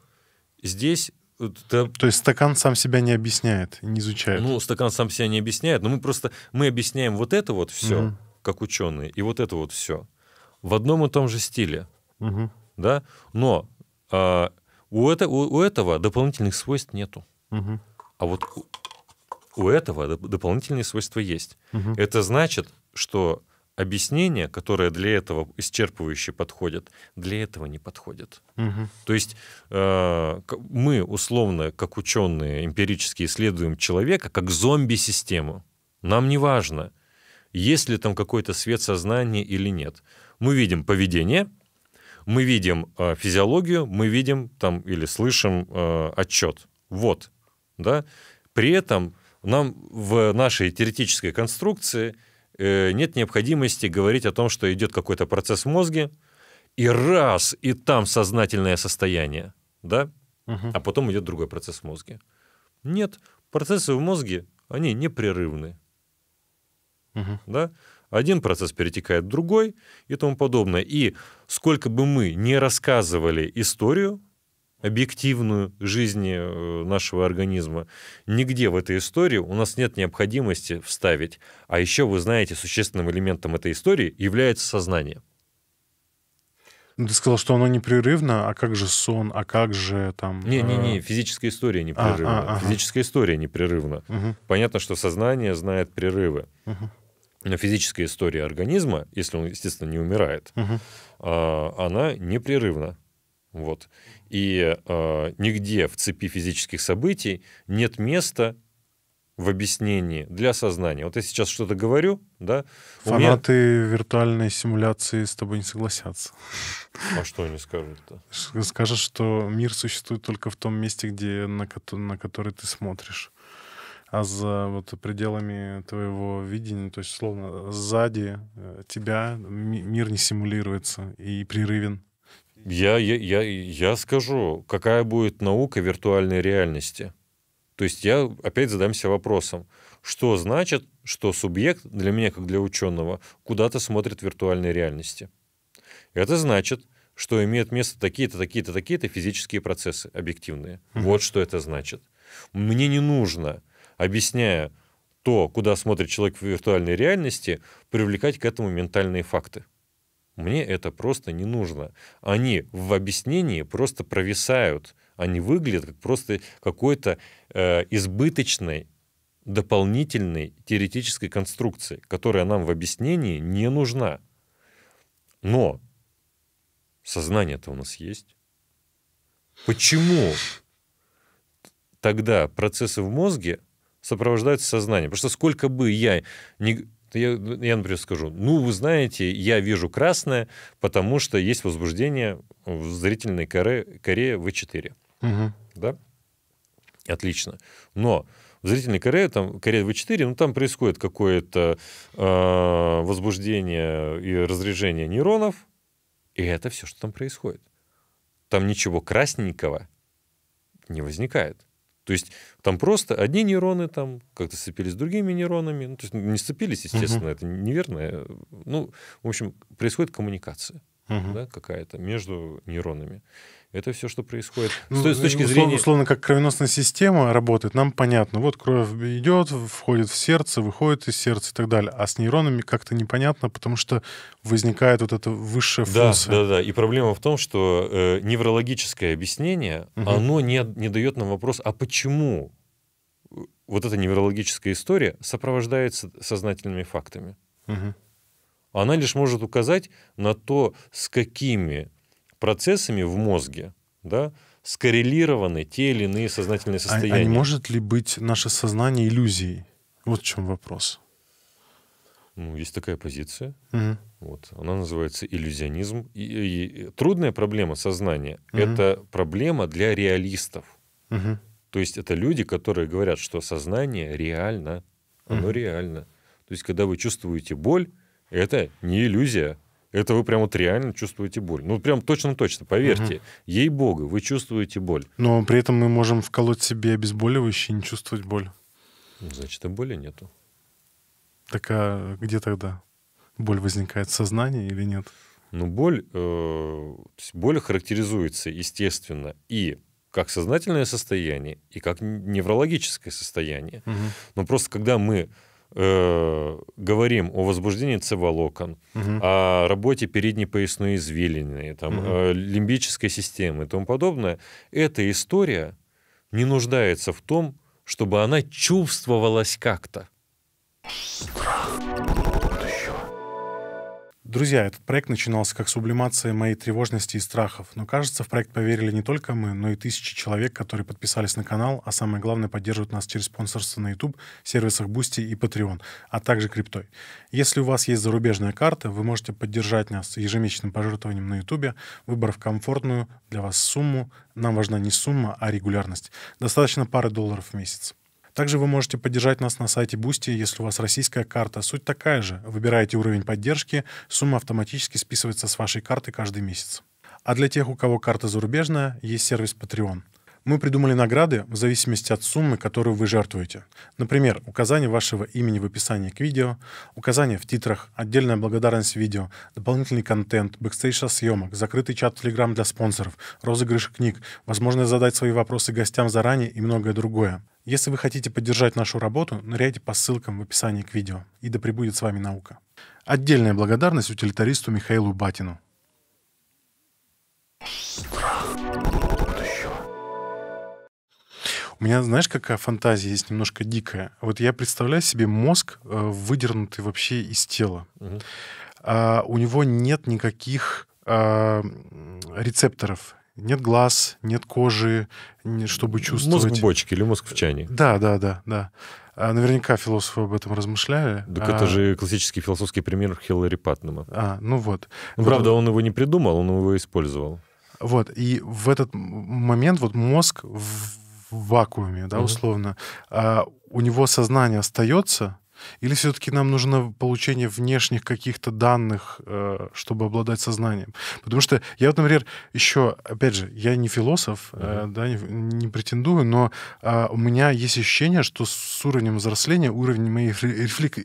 здесь... Э, То есть стакан сам себя не объясняет, не изучает. Ну, стакан сам себя не объясняет, но мы просто мы объясняем вот это вот все, угу. как ученые, и вот это вот все в одном и том же стиле, угу. да. Но а, у, это, у, у этого дополнительных свойств нету. Угу. А вот у, у этого дополнительные свойства есть. Угу. Это значит, что объяснения, которые для этого исчерпывающе подходят, для этого не подходят. Угу. То есть э, мы, условно, как ученые, эмпирически исследуем человека как зомби-систему. Нам не важно, есть ли там какой-то свет сознания или нет. Мы видим поведение, мы видим э, физиологию, мы видим там или слышим э, отчет. Вот, да. При этом нам в нашей теоретической конструкции э, нет необходимости говорить о том, что идет какой-то процесс в мозге, и раз, и там сознательное состояние, да, угу. а потом идет другой процесс в мозге. Нет, процессы в мозге, они непрерывны. Угу. Да? Один процесс перетекает в другой и тому подобное. И сколько бы мы ни рассказывали историю, объективную жизни э, нашего организма. Нигде в этой истории у нас нет необходимости вставить. А еще, вы знаете, существенным элементом этой истории является сознание. Ну, ты сказал, что оно непрерывно, а как же сон, а как же там... Не-не-не, э, физическая история а, непрерывна. А, а, ага. Физическая история непрерывна. Угу. Понятно, что сознание знает прерывы. Угу физическая история организма, если он, естественно, не умирает, угу. она непрерывна. Вот. И э, нигде в цепи физических событий нет места в объяснении для сознания. Вот я сейчас что-то говорю, да? Фанаты меня... виртуальной симуляции с тобой не согласятся. А что они скажут-то? Скажут, что мир существует только в том месте, где на, ко- на который ты смотришь а за вот пределами твоего видения, то есть, словно, сзади э, тебя мир не симулируется и прерывен. Я, я, я, я скажу, какая будет наука виртуальной реальности. То есть я опять задамся вопросом, что значит, что субъект для меня, как для ученого, куда-то смотрит в виртуальной реальности. Это значит, что имеют место такие-то, такие-то, такие-то физические процессы объективные. Вот что это значит. Мне не нужно объясняя то, куда смотрит человек в виртуальной реальности, привлекать к этому ментальные факты. Мне это просто не нужно. Они в объяснении просто провисают. Они выглядят как просто какой-то э, избыточной дополнительной теоретической конструкции, которая нам в объяснении не нужна. Но сознание-то у нас есть. Почему тогда процессы в мозге сопровождается сознанием. Потому что сколько бы я... Не... Я, я, например, скажу, ну, вы знаете, я вижу красное, потому что есть возбуждение в зрительной коре, коре В4. Угу. Да? Отлично. Но в зрительной коре, там, коре В4, ну, там происходит какое-то э, возбуждение и разряжение нейронов, и это все, что там происходит. Там ничего красненького не возникает. То есть там просто одни нейроны там как-то сцепились с другими нейронами. Ну, то есть не сцепились, естественно, угу. это неверно. Э, ну, в общем, происходит коммуникация угу. да, какая-то между нейронами. Это все, что происходит. Ну, с, с точки условно, зрения... Условно, как кровеносная система работает, нам понятно. Вот кровь идет, входит в сердце, выходит из сердца и так далее. А с нейронами как-то непонятно, потому что возникает вот эта высшая да, функция. Да, да, да. И проблема в том, что э, неврологическое объяснение, угу. оно не, не дает нам вопрос, а почему э, вот эта неврологическая история сопровождается сознательными фактами. Угу. Она лишь может указать на то, с какими процессами в мозге, да, скоррелированы те или иные сознательные состояния. А, а не может ли быть наше сознание иллюзией? Вот в чем вопрос. Ну, есть такая позиция. Угу. Вот, она называется иллюзионизм. И, и, и трудная проблема сознания угу. это проблема для реалистов. Угу. То есть это люди, которые говорят, что сознание реально, оно угу. реально. То есть, когда вы чувствуете боль, это не иллюзия, это вы прям вот реально чувствуете боль. Ну, прям точно-точно, поверьте. Угу. Ей-богу, вы чувствуете боль. Но при этом мы можем вколоть себе обезболивающее и не чувствовать боль. Ну, значит, и боли нету. Так а где тогда? Боль возникает в сознании или нет? Ну, боль, э, боль характеризуется, естественно, и как сознательное состояние, и как неврологическое состояние. Угу. Но просто когда мы э, говорим о возбуждении цеволокон, угу. о работе передней поясной извилины, там, угу. э, лимбической системы и тому подобное, эта история не нуждается в том, чтобы она чувствовалась как-то. Страх. Друзья, этот проект начинался как сублимация моей тревожности и страхов, но, кажется, в проект поверили не только мы, но и тысячи человек, которые подписались на канал, а самое главное, поддерживают нас через спонсорство на YouTube, сервисах Boosty и Patreon, а также криптой. Если у вас есть зарубежная карта, вы можете поддержать нас ежемесячным пожертвованием на YouTube, выбрав комфортную для вас сумму. Нам важна не сумма, а регулярность. Достаточно пары долларов в месяц. Также вы можете поддержать нас на сайте Boosty, если у вас российская карта. Суть такая же. Выбираете уровень поддержки, сумма автоматически списывается с вашей карты каждый месяц. А для тех, у кого карта зарубежная, есть сервис Patreon — мы придумали награды в зависимости от суммы, которую вы жертвуете. Например, указание вашего имени в описании к видео, указание в титрах, отдельная благодарность видео, дополнительный контент, бэкстейдж со съемок, закрытый чат в Telegram для спонсоров, розыгрыш книг, возможность задать свои вопросы гостям заранее и многое другое. Если вы хотите поддержать нашу работу, ныряйте по ссылкам в описании к видео. И да пребудет с вами наука. Отдельная благодарность утилитаристу Михаилу Батину. Страх. У меня, знаешь, какая фантазия есть немножко дикая. Вот я представляю себе мозг, э, выдернутый вообще из тела. Угу. А, у него нет никаких а, рецепторов, нет глаз, нет кожи, чтобы чувствовать. Мозг в бочке или мозг в чане. Э, да, да, да, да. А, наверняка философы об этом размышляли. Так а... это же классический философский пример Хиллари Паттнема. А, ну вот. Ну, вот правда, он... его не придумал, он его использовал. Вот, и в этот момент вот мозг в вакууме, да, условно, а у него сознание остается, или все-таки нам нужно получение внешних каких-то данных, э, чтобы обладать сознанием? Потому что я, вот, например, еще, опять же, я не философ, mm-hmm. да, не, не претендую, но а, у меня есть ощущение, что с уровнем взросления уровень моей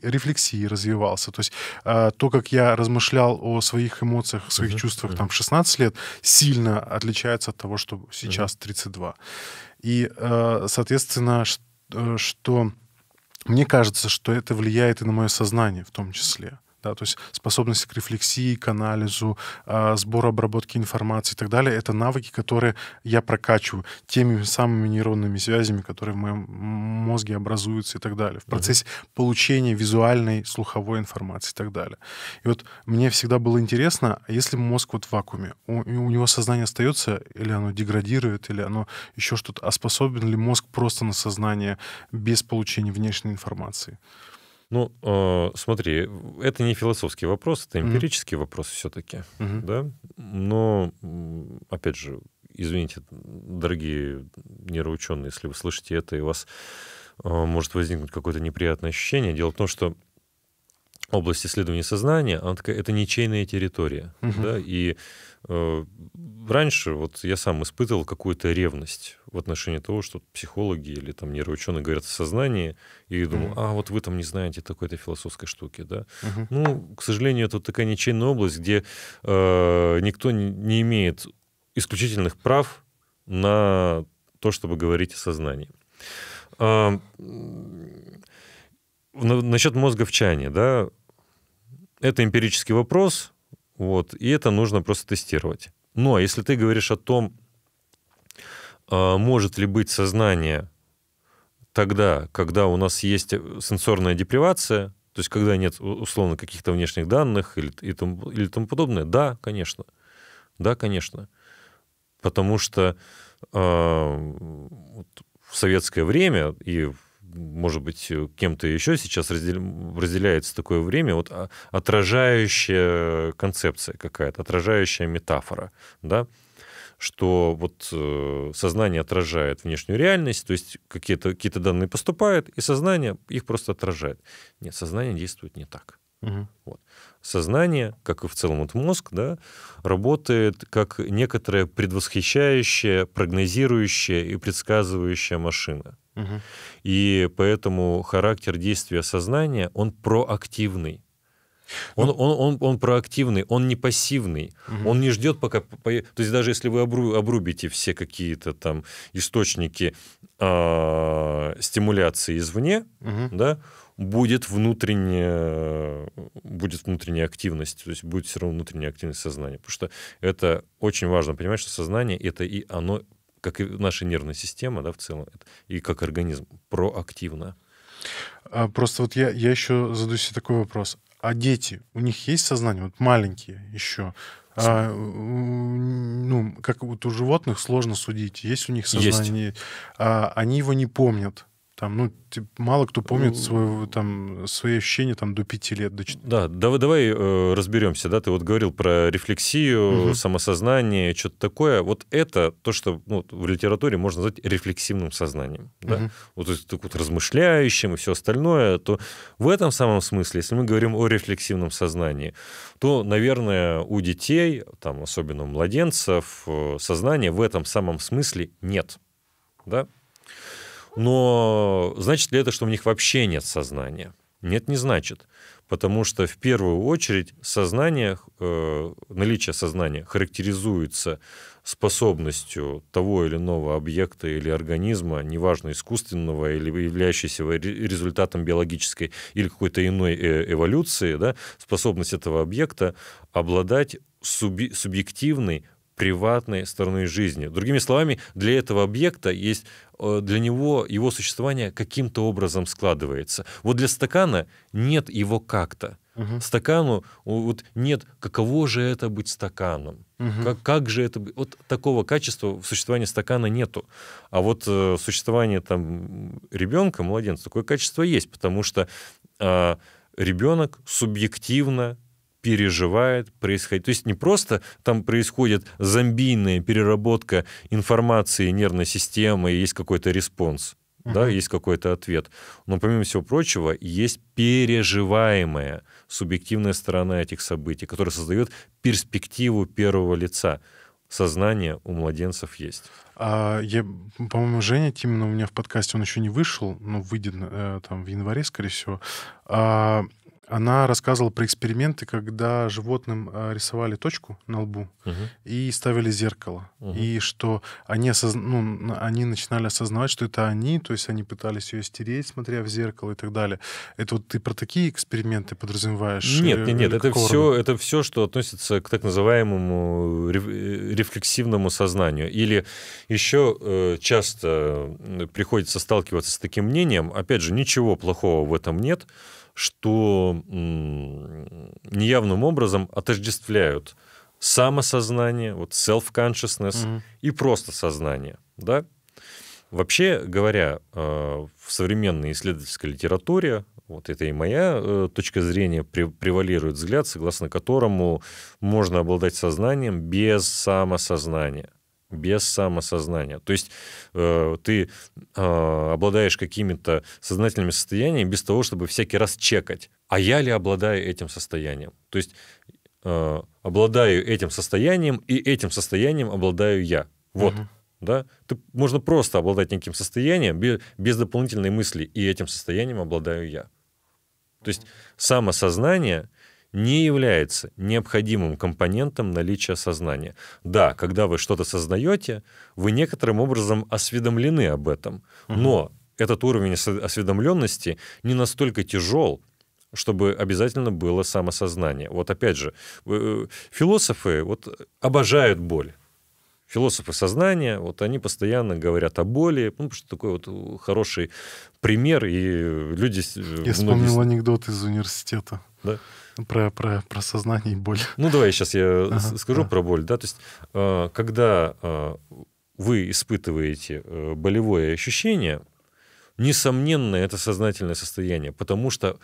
рефлексии развивался. То есть а, то, как я размышлял о своих эмоциях, своих mm-hmm. чувствах mm-hmm. там в 16 лет, сильно отличается от того, что сейчас mm-hmm. 32. И, э, соответственно, э, что мне кажется, что это влияет и на мое сознание в том числе да, то есть способность к рефлексии, к анализу, а, сбору, обработки информации и так далее, это навыки, которые я прокачиваю теми самыми нейронными связями, которые в моем мозге образуются и так далее, в процессе mm-hmm. получения визуальной, слуховой информации и так далее. И вот мне всегда было интересно, если мозг вот в вакууме, у, у него сознание остается, или оно деградирует, или оно еще что-то, а способен ли мозг просто на сознание без получения внешней информации? Ну, э, смотри, это не философский вопрос, это эмпирический mm-hmm. вопрос все-таки, mm-hmm. да. Но, опять же, извините, дорогие нейроученые, если вы слышите это, и у вас э, может возникнуть какое-то неприятное ощущение. Дело в том, что область исследования сознания, она такая, это ничейная территория, mm-hmm. да, и Э, раньше вот я сам испытывал какую-то ревность в отношении того, что психологи или там нейроученые говорят о сознании, и думал, mm-hmm. а вот вы там не знаете такой-то философской штуки, да? Mm-hmm. Ну, к сожалению, это такая ничейная область, где э, никто не имеет исключительных прав на то, чтобы говорить о сознании. Э, насчет мозга в чане, да? Это эмпирический вопрос, вот, и это нужно просто тестировать. Ну а если ты говоришь о том, а, может ли быть сознание тогда, когда у нас есть э, сенсорная депривация, то есть когда нет, условно, каких-то внешних данных или, и тому, или тому подобное, да, конечно. Да, конечно. Потому что э, вот в советское время и может быть, э, кем-то еще сейчас разделяется такое время, вот а, отражающая концепция какая-то, отражающая метафора, да, что вот э, сознание отражает внешнюю реальность, то есть какие-то какие данные поступают, и сознание их просто отражает. Нет, сознание действует не так. Угу. Вот. Сознание, как и в целом вот мозг, да, работает как некоторая предвосхищающая, прогнозирующая и предсказывающая машина. Угу. И поэтому характер действия сознания, он проактивный. Он, ну он, он, он проактивный, он не пассивный, угу. он не ждет, пока... То есть даже если вы обру, обрубите все какие-то там источники э, стимуляции извне, угу. да, будет внутренняя, будет внутренняя активность, то есть будет все равно внутренняя активность сознания. Потому что это очень важно понимать, что сознание — это и оно как и наша нервная система, да, в целом, и как организм, проактивно. А просто вот я, я еще задаю себе такой вопрос. А дети, у них есть сознание, вот маленькие еще? А, ну, как вот у животных сложно судить, есть у них сознание, есть. А, они его не помнят там, ну, типа, мало кто помнит э, свое там, свои ощущения там, до пяти лет. До... Да, давай, давай э, разберемся, да, ты вот говорил про рефлексию, угу. самосознание, что-то такое. Вот это то, что ну, в литературе можно назвать рефлексивным сознанием, да? угу. вот, так вот размышляющим и все остальное, то в этом самом смысле, если мы говорим о рефлексивном сознании, то, наверное, у детей, там, особенно у младенцев, э, сознания в этом самом смысле нет, да? Но значит ли это, что у них вообще нет сознания? Нет, не значит. Потому что в первую очередь сознание, э, наличие сознания характеризуется способностью того или иного объекта или организма, неважно искусственного или являющегося результатом биологической или какой-то иной э, эволюции, да, способность этого объекта обладать субъективной приватной стороной жизни. Другими словами, для этого объекта есть э, для него его существование каким-то образом складывается. Вот для стакана нет его как-то. Угу. Стакану вот нет, каково же это быть стаканом? Угу. Как, как же это быть? Вот такого качества в существовании стакана нету. А вот э, существование там ребенка, младенца, такое качество есть, потому что э, а, ребенок субъективно переживает происходит То есть не просто там происходит зомбийная переработка информации нервной системы, есть какой-то респонс, uh-huh. да, есть какой-то ответ. Но помимо всего прочего, есть переживаемая субъективная сторона этих событий, которая создает перспективу первого лица. Сознание у младенцев есть. А я, по-моему, Женя Тимина у меня в подкасте, он еще не вышел, но выйдет э, там в январе, скорее всего. А, она рассказывала про эксперименты, когда животным э, рисовали точку на лбу угу. и ставили зеркало. Угу. И что они, осозна... ну, они начинали осознавать, что это они, то есть они пытались ее стереть, смотря в зеркало и так далее. Это вот ты про такие эксперименты подразумеваешь? Э, нет, нет, нет. Это все, это все, что относится к так называемому э, рефлексивному сознанию. Или еще часто приходится сталкиваться с таким мнением, опять же, ничего плохого в этом нет, что неявным образом отождествляют самосознание, вот self-consciousness mm-hmm. и просто сознание, да? Вообще говоря, э, в современной исследовательской литературе, вот это и моя э, точка зрения, превалирует взгляд, согласно которому можно обладать сознанием без самосознания – без самосознания. То есть э, ты э, обладаешь какими-то сознательными состояниями без того, чтобы всякий раз чекать, а я ли обладаю этим состоянием. То есть э, обладаю этим состоянием, и этим состоянием обладаю я. Вот. Угу. Да? Ты, можно просто обладать неким состоянием без, без дополнительной мысли, и этим состоянием обладаю я. То есть самосознание — не является необходимым компонентом наличия сознания. Да, когда вы что-то сознаете, вы некоторым образом осведомлены об этом, но этот уровень осведомленности не настолько тяжел, чтобы обязательно было самосознание. Вот опять же, э, философы вот обожают боль философы сознания, вот они постоянно говорят о боли, ну, потому что такой вот э, хороший пример, и люди... Э, Я вспомнил многие... анекдот из университета. Да? Про, про, про сознание и боль. Ну, давай сейчас я э, ага, скажу да. про боль. Да? То есть, э, когда э, вы испытываете болевое ощущение, несомненно, это сознательное состояние, потому что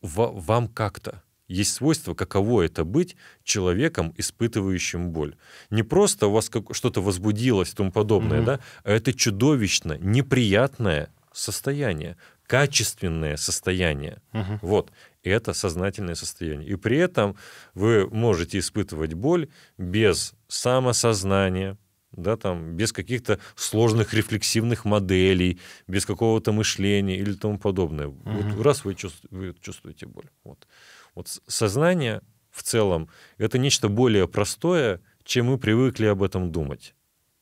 вам как-то есть свойство, каково это быть человеком, испытывающим боль. Не просто у вас что-то возбудилось и тому подобное, mm да, а это чудовищно неприятное состояние, качественное состояние. Угу. Вот это сознательное состояние. И при этом вы можете испытывать боль без самосознания, да, там, без каких-то сложных рефлексивных моделей, без какого-то мышления или тому подобное. Угу. Вот раз вы, чувствуете, вы чувствуете боль. Вот. вот сознание в целом это нечто более простое, чем мы привыкли об этом думать.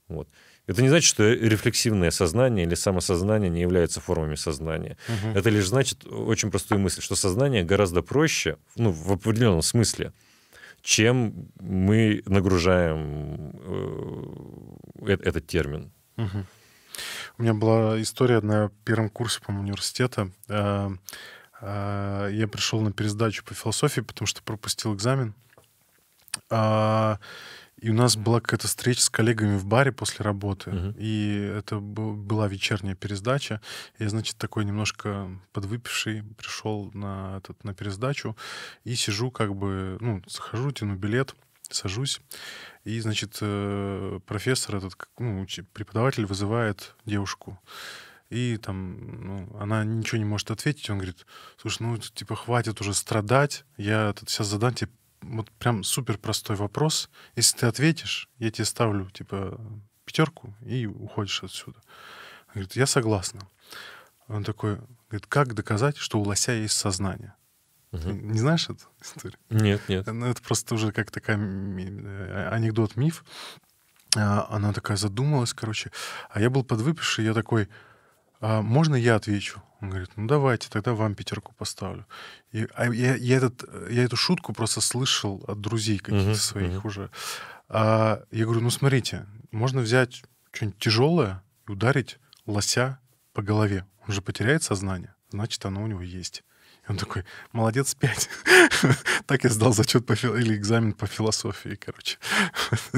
Вот. Это не значит, что рефлексивное сознание или самосознание не являются формами сознания. Угу. Это лишь значит очень простую мысль, что сознание гораздо проще, ну, в определенном смысле, чем мы нагружаем э, этот термин. Угу. У меня была история на первом курсе, по-моему, университета. Э, э, я пришел на пересдачу по философии, потому что пропустил экзамен. Э, и у нас была какая-то встреча с коллегами в баре после работы. Угу. И это была вечерняя пересдача. Я, значит, такой немножко подвыпивший пришел на, этот, на пересдачу. И сижу как бы, ну, захожу, тяну билет, сажусь. И, значит, э, профессор, этот, ну, преподаватель вызывает девушку. И там ну, она ничего не может ответить. Он говорит, слушай, ну, типа, хватит уже страдать. Я тут сейчас задам тебе вот прям супер простой вопрос. Если ты ответишь, я тебе ставлю, типа, пятерку и уходишь отсюда. Она говорит, я согласна. Он такой, говорит, как доказать, что у лося есть сознание? Угу. не знаешь эту историю? Нет, нет. Ну, это просто уже как такая э, анекдот, миф. А, она такая задумалась, короче. А я был подвыпивший, я такой, а можно я отвечу? Он говорит, ну давайте, тогда вам пятерку поставлю. И, а я, я, этот, я эту шутку просто слышал от друзей каких-то uh-huh, своих uh-huh. уже. А, я говорю, ну смотрите, можно взять что-нибудь тяжелое и ударить лося по голове. Он же потеряет сознание, значит, оно у него есть. И он такой, молодец, пять. так я сдал зачет по фил... или экзамен по философии, короче.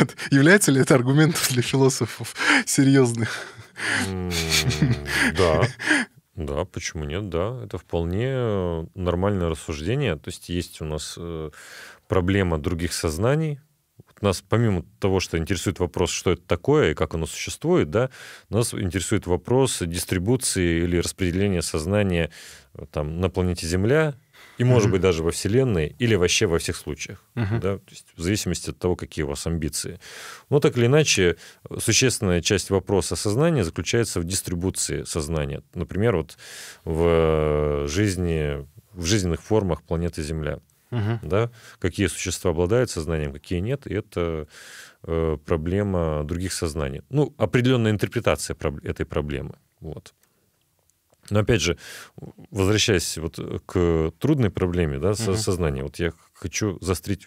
вот. Является ли это аргументом для философов серьезных? Да. Да, почему нет, да. Это вполне э, нормальное рассуждение. То есть есть у нас э, проблема других сознаний. Нас, помимо того, что интересует вопрос, что это такое и как оно существует, да, нас интересует вопрос дистрибуции или распределения сознания э, там, на планете Земля и, может быть, даже во Вселенной или вообще во всех случаях. Да? в зависимости от того, какие у вас амбиции. Но так или иначе, существенная часть вопроса сознания заключается в дистрибуции сознания. Например, вот в э, жизни, в жизненных формах планеты Земля. Да? Какие существа обладают сознанием, какие нет. И это э, проблема других сознаний. Ну, определенная интерпретация этой проблемы. Вот. Но опять же, возвращаясь вот к трудной проблеме да, со, угу. сознания, вот я хочу заострить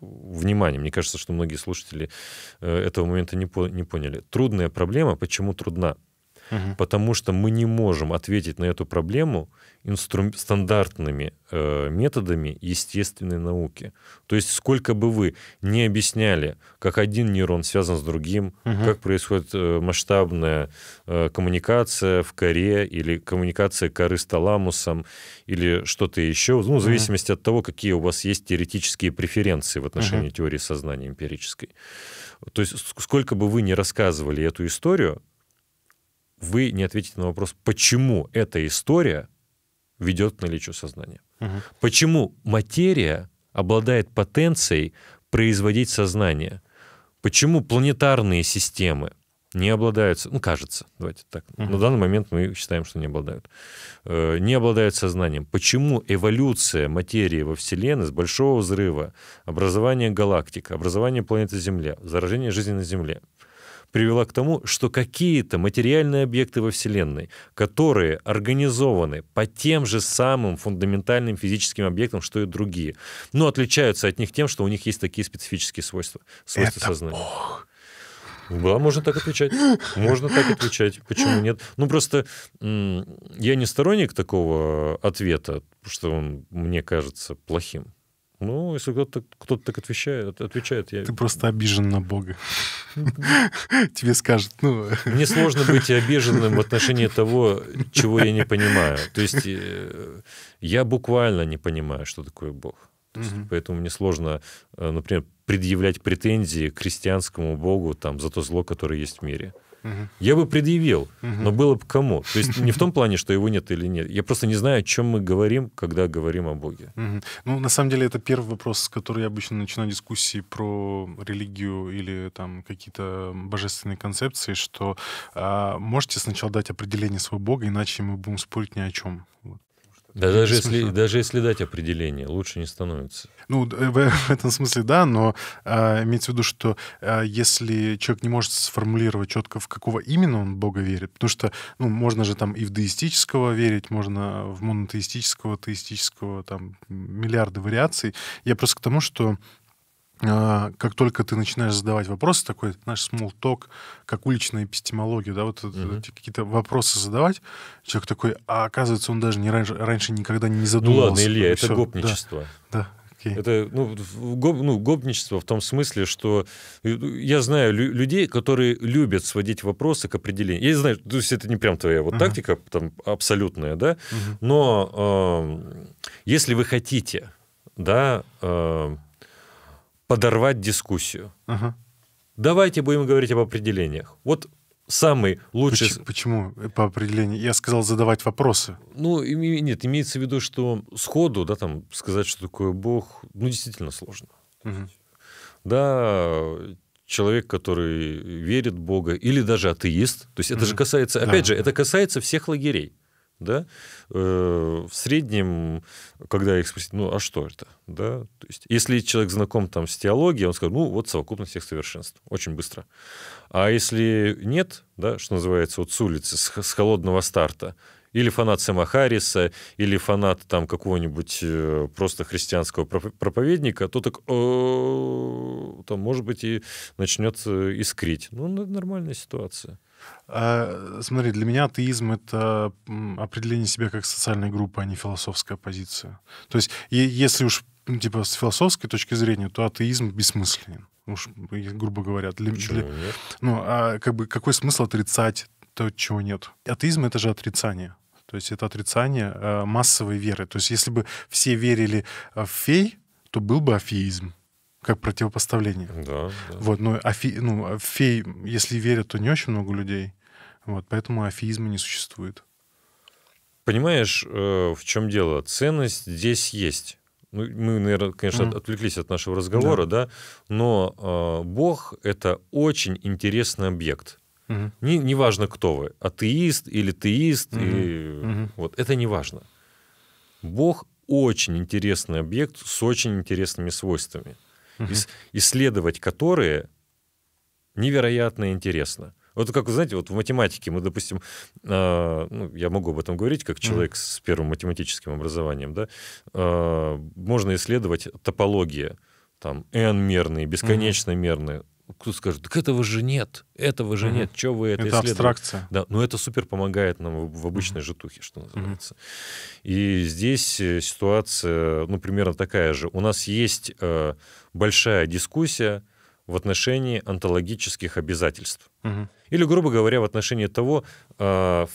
внимание. Мне кажется, что многие слушатели э, этого момента не, по, не поняли. Трудная проблема, почему трудна? угу. потому что мы не можем ответить на эту проблему инстру... стандартными э, методами естественной науки. То есть сколько бы вы не объясняли, как один нейрон связан с другим, угу. как происходит э, масштабная э, коммуникация в коре или коммуникация коры с таламусом или что-то еще, ну, в зависимости угу. от того, какие у вас есть теоретические преференции в отношении угу. теории сознания эмпирической. То есть сколько бы вы ни рассказывали эту историю, вы не ответите на вопрос, почему эта история ведет к наличию сознания. Угу. Почему материя обладает потенцией производить сознание? Почему планетарные системы не обладают, ну, кажется, давайте так, угу. на данный момент мы считаем, что не обладают, э, не обладают сознанием. Почему эволюция материи во Вселенной с большого взрыва, образование галактик, образование планеты Земля, заражение жизни на Земле – привела к тому, что какие-то материальные объекты во Вселенной, которые организованы по тем же самым фундаментальным физическим объектам, что и другие, но отличаются от них тем, что у них есть такие специфические свойства, свойства Это сознания. Бог. Да, можно так отвечать. Можно так отвечать. Почему нет? Ну, просто я не сторонник такого ответа, что он мне кажется плохим. Ну, если кто-то кто то так отвечает, отвечает, я... Ты просто обижен на Бога. Тебе скажут, ну... Мне сложно быть обиженным в отношении того, чего я не понимаю. То есть э, я буквально не понимаю, что такое Бог. Поэтому мне сложно, э, например, предъявлять претензии к христианскому Богу там, за то зло, которое есть в мире угу. я бы предъявил, угу. но было бы кому. То есть не в том плане, что его нет или нет. Я просто не знаю, о чем мы говорим, когда говорим о Боге. Угу. Ну, на самом деле, это первый вопрос, с которого я обычно начинаю дискуссии про религию или там какие-то божественные концепции, что а, можете сначала дать определение своего Бога, иначе мы будем спорить ни о чем. Вот. Да даже если, даже если дать определение, лучше не становится. Ну, в этом смысле да, но э, имеется в виду, что э, если человек не может сформулировать четко, в какого именно он Бога верит, потому что, ну, можно же там и в деистического верить, можно в монотеистического, теистического, там, миллиарды вариаций. Я просто к тому, что а, как только ты начинаешь задавать вопросы, такой наш small talk, как уличная эпистемология, да, вот mm-hmm. какие-то вопросы задавать, человек такой, а оказывается, он даже не раньше, раньше никогда не задумывался. Ну ладно, Илья, это все. гопничество. Да, да. Okay. Это ну, гоб, ну, гопничество в том смысле, что э, я знаю лю- людей, которые любят сводить вопросы к определению. Я не знаю, то есть это не прям твоя вот uh-huh. тактика там абсолютная, да, uh-huh. но э, если вы хотите, да, э, подорвать дискуссию. Ага. Давайте будем говорить об определениях. Вот самый лучший... Почему, почему по определению? Я сказал задавать вопросы. Ну, нет, имеется в виду, что сходу, да, там, сказать, что такое Бог, ну, действительно сложно. Угу. Да, человек, который верит в Бога, или даже атеист, то есть это угу. же касается, опять да, же, это касается всех лагерей да, э, в среднем, когда их спросить, ну, а что это, да, то есть, если человек знаком там с теологией, он скажет, ну, вот совокупность всех совершенств, очень быстро. А если нет, да, что называется, вот с улицы, с, с холодного старта, или фанат Сэма Харриса, или фанат там какого-нибудь э, просто христианского проповедника, то так э, там, может быть, и начнет искрить. Ну, нормальная ситуация. А, смотри, для меня атеизм — это определение себя как социальной группы, а не философская позиция. То есть если уж ну, типа с философской точки зрения, то атеизм бессмысленен. Уж, грубо говоря, для, для, ну, а как бы какой смысл отрицать то, чего нет? Атеизм это же отрицание. То есть это отрицание э, массовой веры. То есть если бы все верили э, в фей, то был бы афеизм как противопоставление. Да, да. Вот, но афи, ну, а ну а фей, если верят, то не очень много людей. Вот, поэтому афеизма не существует. Понимаешь, э, в чем дело? Ценность здесь есть. Ну, Мы, наверное, конечно, mm. отвлеклись от нашего разговора, да, да? но э, Бог это очень интересный объект. Mm. Не, не важно, кто вы, атеист или теист, mm. или... Mm. вот это не важно. Бог очень интересный объект с очень интересными свойствами угу. исследовать которые невероятно интересно. Вот как, знаете, вот в математике мы, допустим, э, ну, я могу об этом говорить, как человек mm. с первым математическим образованием, да, э, можно исследовать топология там, n-мерные, бесконечно мерные, кто скажет, так этого же нет, этого же mm-hmm. нет, что вы это, это абстракция. Да, но ну, это супер помогает нам в, обычной mm-hmm. житухе, что называется. Mm-hmm. И здесь э, ситуация, ну, примерно такая же. У нас есть э, большая дискуссия в отношении онтологических обязательств. Mm-hmm. Или, грубо говоря, в отношении того, э,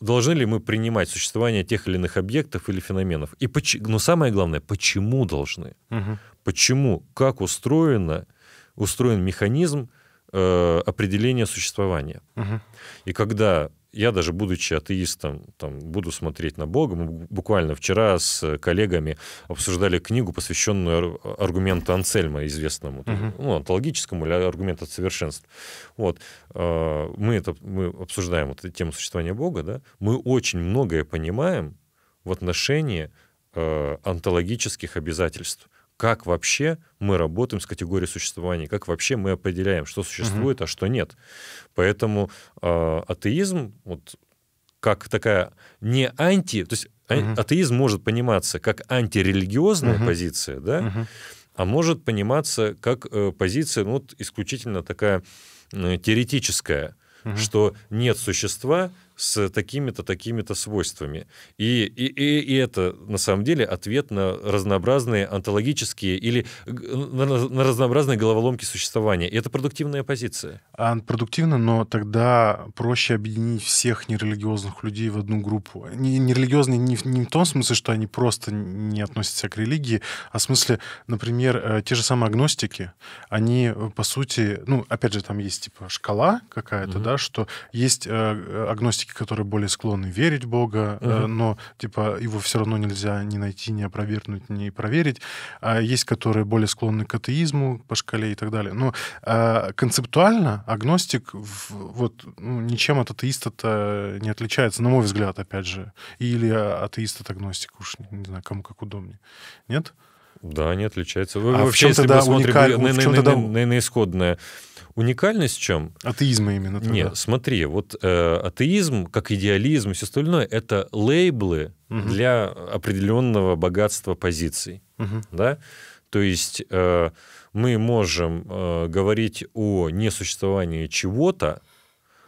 должны ли мы принимать существование тех или иных объектов или феноменов. И, поч- но самое главное, почему должны? Угу. Почему? Как устроено? устроен механизм э, определения существования. Угу. И когда я даже будучи атеистом, там, буду смотреть на Бога. Мы буквально вчера с коллегами обсуждали книгу, посвященную аргументу Ансельма, известному, Uh-huh. ну, антологическому или аргументу совершенств. Вот. Э, мы, это, мы обсуждаем вот эту тему существования Бога. Да? Мы очень многое понимаем в отношении антологических э, обязательств как вообще мы работаем с категорией существования, как вообще мы определяем, что существует, угу. а что нет. Поэтому э, атеизм, вот как такая не анти, то есть угу. атеизм может пониматься как антирелигиозная угу. позиция, да, угу. а может пониматься как э, позиция, ну, вот исключительно такая э, теоретическая, угу. что нет существа, с такими-то, такими-то свойствами. И, и, и, и это, на самом деле, ответ на разнообразные онтологические или на, на разнообразные головоломки существования. И это продуктивная позиция. А, продуктивно, но тогда проще объединить всех нерелигиозных людей в одну группу. Нерелигиозные не, не в том смысле, что они просто не относятся к религии, а в смысле, например, э, те же самые агностики, они, э, по сути, ну, опять же, там есть, типа, шкала какая-то, угу. да, что есть э, агностики практики, которые более склонны верить в Бога, угу. но типа его все равно нельзя ни найти, ни опровергнуть, ни проверить. А есть, которые более склонны к атеизму по шкале и так далее. Но а, концептуально агностик вот ну, ничем от атеиста-то не отличается, на мой взгляд, опять же. Или атеист от агностика, уж не знаю, кому как удобнее. Нет? Да, не отличается. Вы, а вообще, в чем если тогда мы уникаль... смотрим на, на, на, на, на исходное, уникальность в чем? Атеизма именно. Тогда. Нет, смотри, вот э, атеизм, как идеализм и все остальное, это лейблы угу. для определенного богатства позиций. Угу. Да? То есть э, мы можем э, говорить о несуществовании чего-то,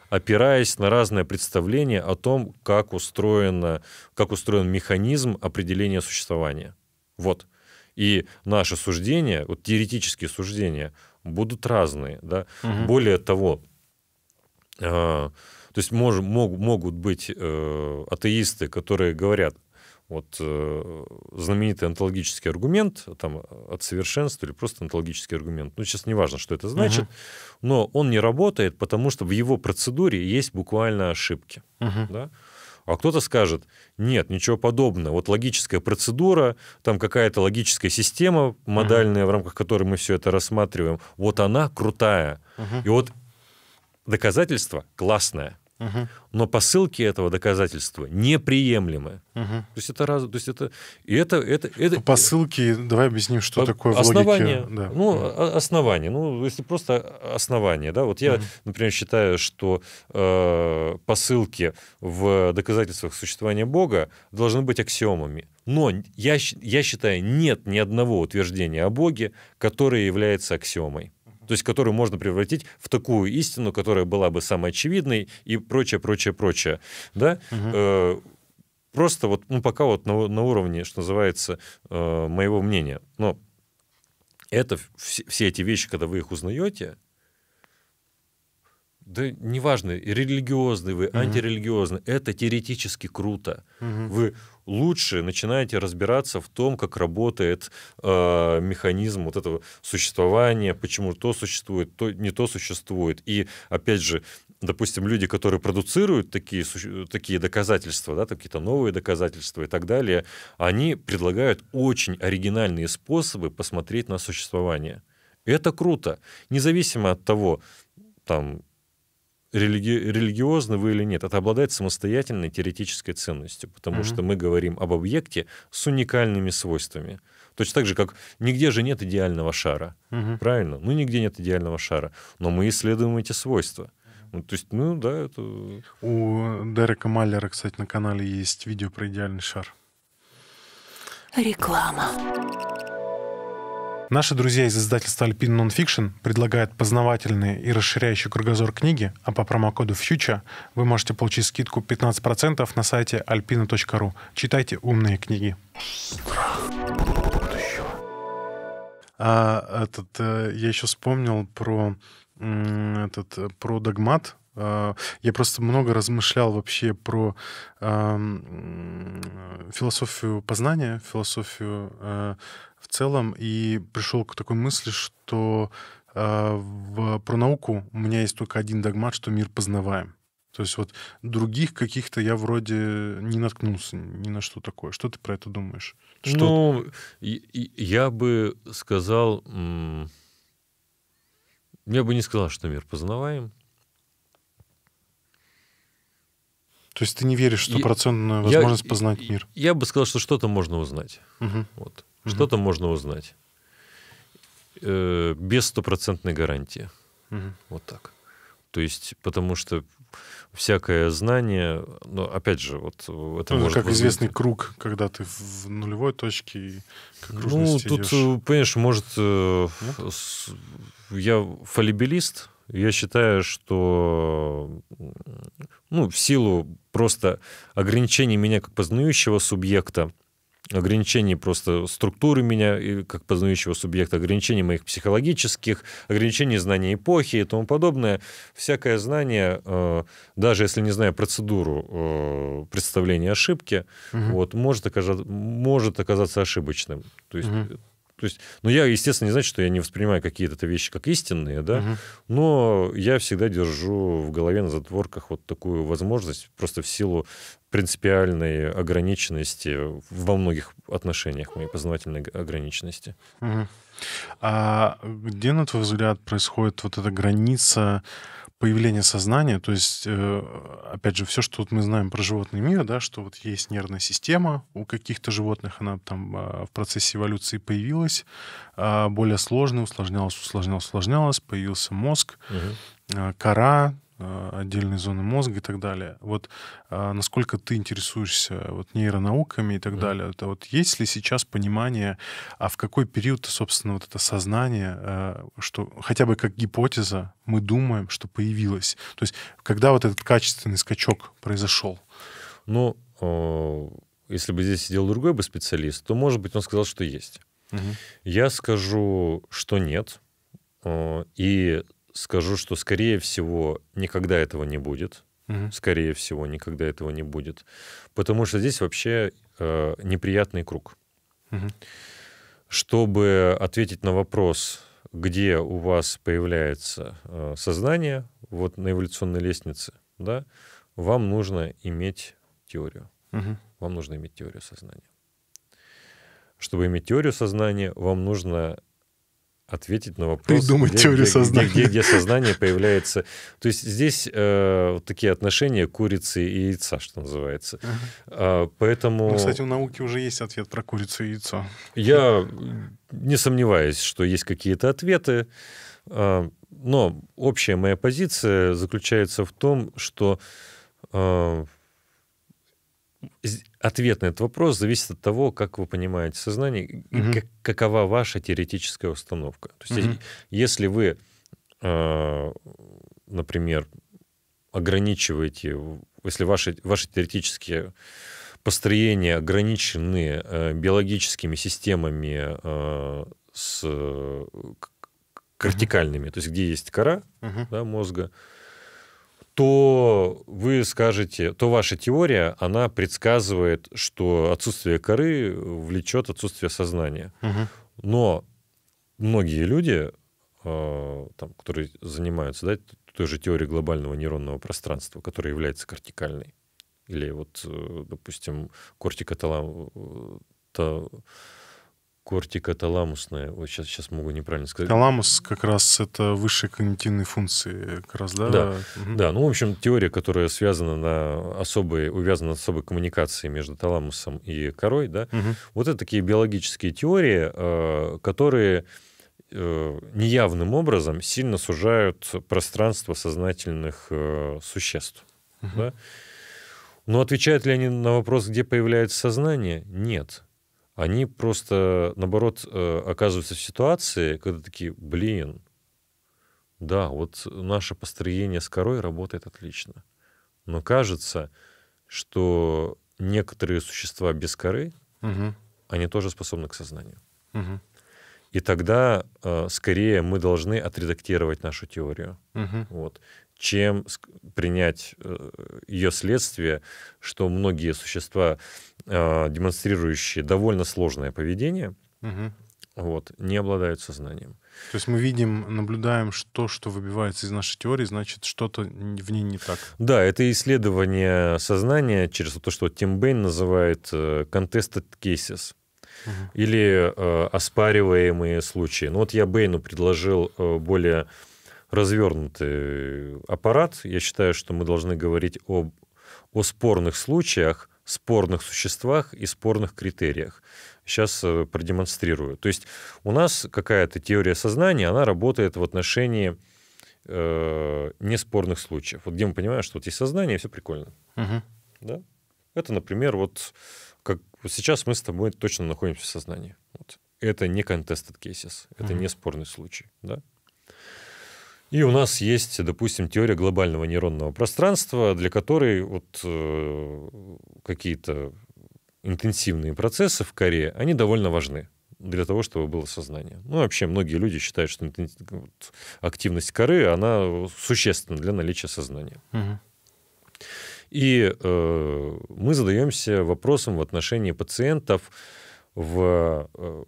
опираясь на разное представление о том, как, устроено, как устроен механизм определения существования. Вот. И наши суждения, вот теоретические суждения, будут разные. Да? Угу. Более того, э, то есть мож, мог, могут быть э, атеисты, которые говорят, вот э, знаменитый онтологический аргумент там, от совершенства или просто онтологический аргумент. Ну, сейчас не важно, что это значит, угу. но он не работает, потому что в его процедуре есть буквально ошибки. Угу. Да? А кто-то скажет, нет, ничего подобного. Вот логическая процедура, там какая-то логическая система модальная, uh-huh. в рамках которой мы все это рассматриваем, вот она крутая. Uh-huh. И вот доказательство классное. Угу. Но посылки этого доказательства неприемлемы. Угу. То есть это раз, то есть это и это это это посылки. Давай объясним, что по, такое основание. В логике. Ну да. основание. Ну если просто основание, да. Вот я, угу. например, считаю, что э, посылки в доказательствах существования Бога должны быть аксиомами. Но я я считаю нет ни одного утверждения о Боге, которое является аксиомой то есть которую можно превратить в такую истину, которая была бы самой очевидной и прочее, прочее, прочее. Да? Угу. просто вот, ну, пока вот на, на уровне, что называется, э, моего мнения. Но это все, все эти вещи, когда вы их узнаете, да неважно, религиозный вы, угу. антирелигиозный, это теоретически круто. Угу. Вы лучше начинаете разбираться в том, как работает э, механизм вот этого существования, почему то существует, то не то существует. И опять же, допустим, люди, которые продуцируют такие, такие доказательства, да, какие-то новые доказательства и так далее, они предлагают очень оригинальные способы посмотреть на существование. Это круто, независимо от того, там, религи... религиозны вы или нет, это обладает самостоятельной теоретической ценностью, потому mm-hmm. что мы говорим об объекте с уникальными свойствами. Точно так же, как нигде же нет идеального шара, mm правильно? Ну, нигде нет идеального шара, но мы исследуем эти свойства. Ну, то есть, ну да, это... У Дерека Маллера, кстати, на канале есть видео про идеальный шар. Реклама. Наши друзья из издательства Alpine Nonfiction предлагают познавательные и расширяющие кругозор книги, а по промокоду FUTURE вы можете получить скидку 15% на сайте alpina.ru. Читайте умные книги. А этот, э, я еще вспомнил про этот э, про догмат. А, я просто много размышлял вообще про философию познания, философию э, в целом и пришел к такой мысли, что э, в, про науку у меня есть только один догмат, что мир познаваем. То есть вот других каких-то я вроде не наткнулся ни на что такое. Что ты про это думаешь? Что... Ну, я бы сказал... Я бы не сказал, что мир познаваем. То есть ты не веришь в стопроцентную возможность я, познать мир? Я бы сказал, что что-то можно узнать. Угу. Вот. Угу. Что то можно узнать? Э, без стопроцентной гарантии. Угу. Вот так. То есть, потому что всякое знание, но опять же, вот э, это ну, может как возникнуть. известный круг, когда ты в нулевой точке и как Ну, тут, идешь. Э, понимаешь, может, э, Нет? Ну. С... я фалибилист, я считаю, что ну, в силу просто ограничений меня как познающего субъекта ограничений просто структуры меня как познающего субъекта, ограничений моих психологических, ограничений знаний эпохи и тому подобное. Всякое знание, э, даже если не знаю процедуру э, представления ошибки, угу. вот, может, окажа- может оказаться ошибочным. То есть угу. То есть, ну, я, естественно, не значит, что я не воспринимаю какие-то вещи как истинные, да, угу. но я всегда держу в голове на затворках вот такую возможность просто в силу принципиальной ограниченности во многих отношениях моей познавательной ограниченности. Угу. А где, на твой взгляд, происходит вот эта граница появление сознания, то есть, э, опять же, все, что мы знаем про животный мир, да, что вот есть нервная система, у каких-то животных она там а, в процессе эволюции появилась, а, более сложная, усложнялась, усложнялась, усложнялась, появился мозг, угу. кора, а, отдельные зоны мозга и так далее. Вот а, насколько ты интересуешься вот нейронауками и так да. далее, это вот есть ли сейчас понимание, а в какой период, собственно, вот это сознание, а, что хотя бы как гипотеза мы думаем, что появилось? То есть когда вот этот качественный скачок произошел? Ну, если бы здесь сидел другой бы специалист, то, может быть, он сказал, что есть. Угу. Я скажу, что нет. И скажу, что, скорее всего, никогда этого не будет. Угу. Скорее всего, никогда этого не будет. Потому что здесь вообще э, неприятный круг. Угу. Чтобы ответить на вопрос, где у вас появляется э, сознание, вот на эволюционной лестнице, да, вам нужно иметь теорию. Угу. Вам нужно иметь теорию сознания. Чтобы иметь теорию сознания, вам нужно ответить на вопрос, Придумать где, теорию где, сознания. Где, где, где сознание появляется. То есть здесь э, вот такие отношения курицы и яйца, что называется. Ага. Э, поэтому... Ну, кстати, у науки уже есть ответ про курицу и яйцо. Я не сомневаюсь, что есть какие-то ответы, э, но общая моя позиция заключается в том, что э, ответ на этот вопрос зависит от того, как вы понимаете сознание, угу. как, какова ваша теоретическая установка. То есть, угу. если вы, э, например, ограничиваете, если ваши, ваши теоретические построения ограничены э, биологическими системами э, с э, кортикальными, угу. то есть где есть кора угу. да, мозга, то вы скажете, то ваша теория, она предсказывает, что отсутствие коры влечет отсутствие сознания. Угу. Но многие люди, э, там, которые занимаются да, той же теорией глобального нейронного пространства, которая является кортикальной, или вот, э, допустим, кортикоталам... Э, кортикоталамусная. Вот сейчас, сейчас могу неправильно сказать. Таламус как раз это высшие когнитивные функции, как раз, да? Да, угу. да. ну, в общем, теория, которая связана на особой, увязана с особой коммуникацией между таламусом и корой, да, угу. вот это такие биологические теории, э, которые э, неявным образом сильно сужают пространство сознательных э, существ. Угу. Да? Но отвечают ли они на вопрос, где появляется сознание? Нет они просто, наоборот, э, оказываются в ситуации, когда такие, блин, да, вот наше построение с корой работает отлично. Но кажется, что некоторые существа без коры, угу. они тоже способны к сознанию. Угу. И тогда э, скорее мы должны отредактировать нашу теорию. Угу. Вот чем принять э, ее следствие, что многие существа, э, демонстрирующие довольно сложное поведение, угу. вот, не обладают сознанием. То есть мы видим, наблюдаем, что, что выбивается из нашей теории, значит, что-то в ней не так. Да, это исследование сознания через то, что Тим Бейн называет э, contested cases угу. или э, оспариваемые случаи. Ну вот я Бейну предложил э, более развернутый аппарат. Я считаю, что мы должны говорить об, о спорных случаях, спорных существах и спорных критериях. Сейчас э, продемонстрирую. То есть у нас какая-то теория сознания, она работает в отношении э, неспорных случаев. Вот где мы понимаем, что вот есть сознание, и все прикольно. Угу. Да? Это, например, вот как вот сейчас мы с тобой точно находимся в сознании. Вот. Это не contested cases, это угу. не спорный случай. Да? И у нас есть, допустим, теория глобального нейронного пространства, для которой вот э, какие-то интенсивные процессы в коре, они довольно важны для того, чтобы было сознание. Ну, вообще, многие люди считают, что активность коры, она существенна для наличия сознания. Угу. И э, мы задаемся вопросом в отношении пациентов, в э,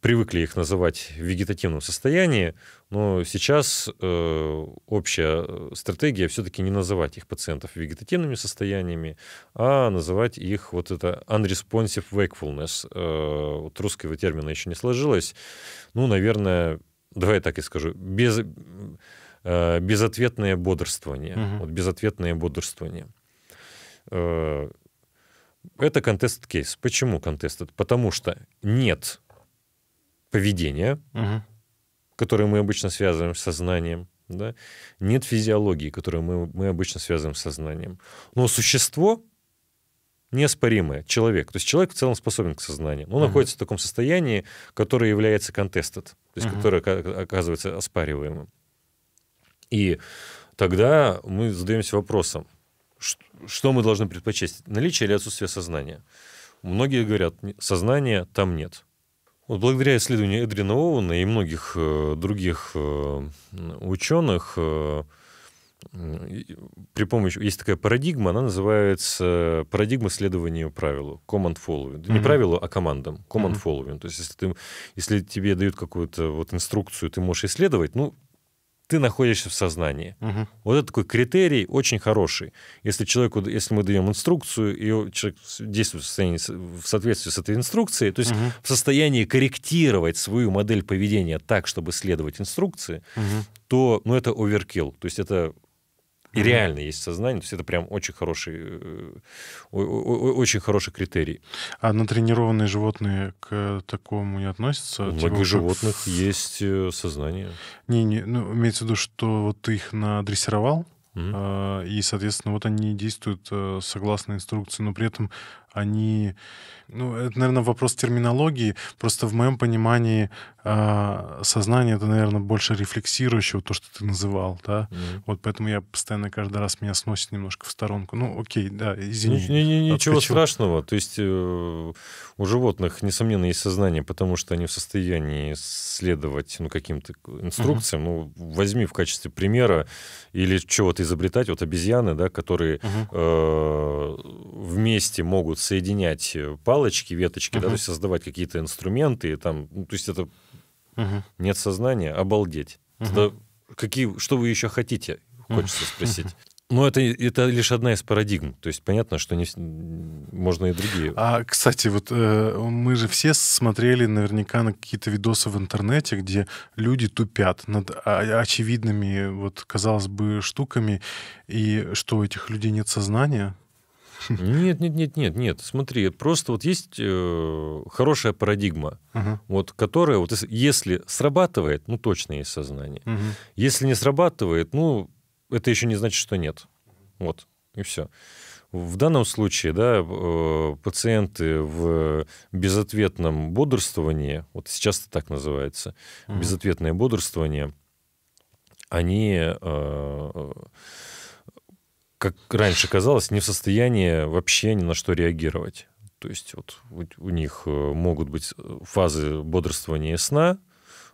привыкли их называть вегетативном состоянии, но сейчас э, общая э, стратегия все-таки не называть их пациентов вегетативными состояниями, а называть их вот это unresponsive wakefulness. вот русского термина еще не сложилось. Ну, наверное, давай я так и скажу, без, безответное бодрствование. Угу. Вот безответное бодрствование. Это контест-кейс. Почему контест? Потому что нет поведения, угу. которое мы обычно связываем с сознанием, да? нет физиологии, которую мы, мы обычно связываем с сознанием. Но существо неоспоримое, человек. То есть человек в целом способен к сознанию. Он угу. находится в таком состоянии, которое является контестед, то есть угу. которое оказывается оспариваемым. И тогда мы задаемся вопросом, что мы должны предпочесть, наличие или отсутствие сознания? Многие говорят, сознания там нет. Вот благодаря исследованию Эдрина Оуэна и многих э, других э, ученых э, при помощи есть такая парадигма, она называется парадигма следования правилу command following, mm-hmm. не правилу, а командам command mm-hmm. following. То есть если ты, если тебе дают какую-то вот инструкцию, ты можешь исследовать, ну ты находишься в сознании. Угу. Вот это такой критерий очень хороший. Если человеку, если мы даем инструкцию, и человек действует в, состоянии, в соответствии с этой инструкцией, то есть угу. в состоянии корректировать свою модель поведения так, чтобы следовать инструкции, угу. то ну, это оверкил. То есть это и mm реально есть сознание. То есть это прям очень хороший, э, очень хороший критерий. А натренированные животные к такому не относятся? У многих типа, животных есть э, сознание. Не, не, ну, имеется в виду, что вот ты их надрессировал, Mm-hmm. И, соответственно, вот они действуют э, согласно инструкции, но при этом они... Ну, это, наверное, вопрос терминологии. Просто в моем понимании э, сознание — это, наверное, больше рефлексирующего то, что ты называл, да? Mm-hmm. Вот поэтому я постоянно каждый раз меня сносит немножко в сторонку. Ну, окей, да, извини. ничего отпечу. страшного. То есть э, у животных, несомненно, есть сознание, потому что они в состоянии следовать ну, каким-то инструкциям. Mm-hmm. Ну, возьми в качестве примера или чего-то изобретать. Вот обезьяны, да, которые mm-hmm. э, вместе могут соединять э, палочки, веточки, угу. да, то есть создавать какие-то инструменты, там, ну, то есть это угу. нет сознания, а обалдеть. Угу. Тогда какие, что вы еще хотите, хочется спросить. Но ну, это, это лишь одна из парадигм. То есть понятно, что не, можно и другие. А, кстати, вот э, мы же все смотрели наверняка на какие-то видосы в интернете, где люди тупят над а, очевидными, вот, казалось бы, штуками, и что у этих людей нет сознания. Нет, нет, нет, нет, нет. Смотри, просто вот есть э, хорошая парадигма, угу. вот которая вот если срабатывает, ну точно есть сознание. Угу. Если не срабатывает, ну это еще не значит, что нет. Вот и все. В данном случае, да, э, пациенты в безответном бодрствовании, вот сейчас это так называется, угу. безответное бодрствование, они э, как раньше казалось, не в состоянии вообще ни на что реагировать. То есть вот у них э, могут быть э, фазы бодрствования и сна,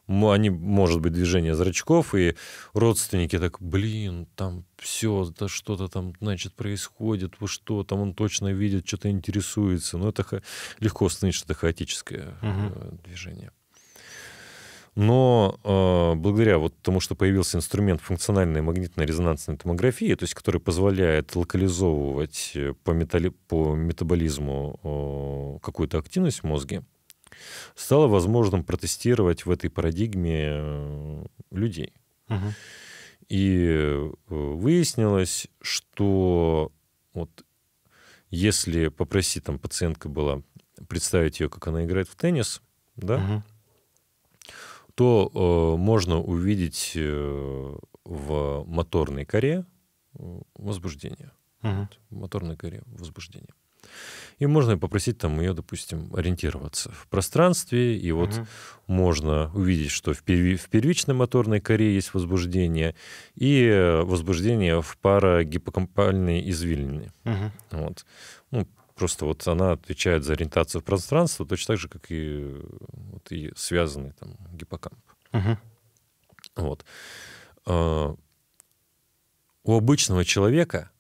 они, может быть, движение зрачков, и родственники так, блин, там все, да что-то там, значит, происходит, вы что, там он точно видит, что-то интересуется. Но ну, это легко установить, что это хаотическое угу. движение. Но э, благодаря вот тому, что появился инструмент функциональной магнитно-резонансной томографии, то есть который позволяет локализовывать э, по, метали... по метаболизму э, какую-то активность в мозге, стало возможным протестировать в этой парадигме э, людей. Угу. И э, выяснилось, что вот если попросить, там пациентка была, представить ее, как она играет в теннис, да, угу что э, можно увидеть э, в моторной коре э, возбуждение. Угу. Моторной коре возбуждение. И можно попросить там ее, допустим, ориентироваться в пространстве. И вот угу. можно увидеть, что в, перви, в первичной моторной коре есть возбуждение и э, возбуждение в парагиппокампальной извилине. Угу. Вот. Ну, просто вот она отвечает за ориентацию в пространство точно так же, как и, э, вот, и связанный там гиппокамп. Угу. Вот. А, у обычного человека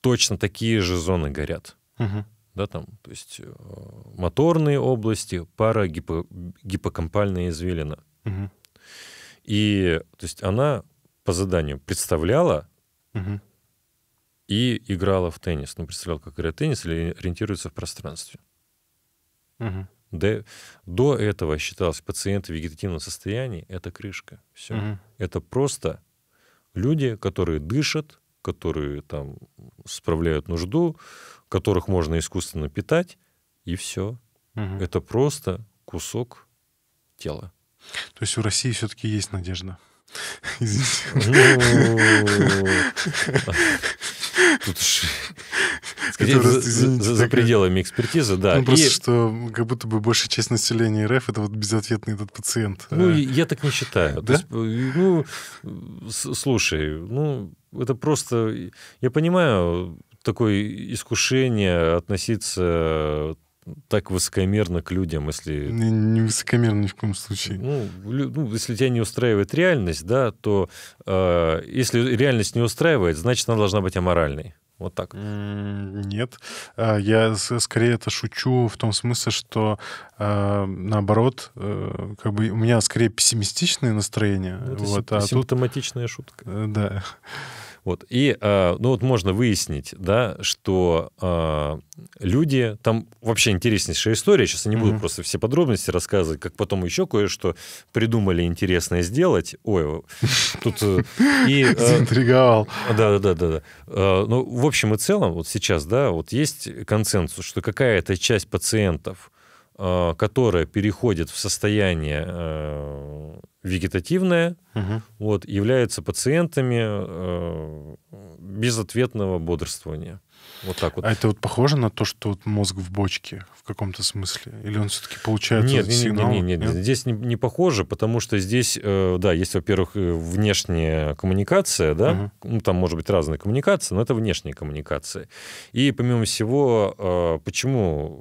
точно такие же зоны горят. Угу. Да, там, то есть э, моторные области, пара гипо, гиппокампальная извилина. Угу. И то есть она по заданию представляла угу и играла в теннис. Ну, представлял, как играет теннис или ориентируется в пространстве. Угу. До, до этого считалось пациенты в вегетативном состоянии — это крышка. Все. Угу. Это просто люди, которые дышат, которые там справляют нужду, которых можно искусственно питать, и все. Угу. Это просто кусок тела. То есть у России все-таки есть надежда. Извините. Ну, Тут скорее за, извините, за, за пределами экспертизы, да. Ну, просто и... что как будто бы большая часть населения РФ это вот безответный этот пациент. Ну, э. я так не считаю. Да? Есть, э, ну, слушай, ну, это просто... Я понимаю такое искушение относиться так высокомерно к людям, если... Не, не высокомерно ни в коем случае. Ну, ну, если тебя не устраивает реальность, да, то э, если реальность не устраивает, значит, она должна быть аморальной. Вот так. Нет. Э, я скорее это шучу в том смысле, что э, наоборот, э, как бы у меня скорее пессимистичное настроение. Это вот, а симптоматичная тут... шутка. Да. Вот. И, э, ну вот можно выяснить, да, что а, люди... Там вообще интереснейшая история. Сейчас я не буду mm-hmm. просто все подробности рассказывать, как потом еще кое-что придумали интересное сделать. Ой, тут... Э, и да э, Да-да-да. Ну, в общем и целом, вот сейчас, да, вот есть консенсус, что какая-то часть пациентов Э, которая переходит в состояние э, вегетативное, угу. вот, являются пациентами э, безответного бодрствования. Вот так вот. А это вот похоже на то, что вот мозг в бочке в каком-то смысле? Или он все-таки получает нет, вот сигнал? Нет, нет, нет, нет, здесь не, не похоже, потому что здесь, э, да, есть, во-первых, внешняя коммуникация, да, угу. ну, там может быть разная коммуникация, но это внешняя коммуникация. И помимо всего, э, почему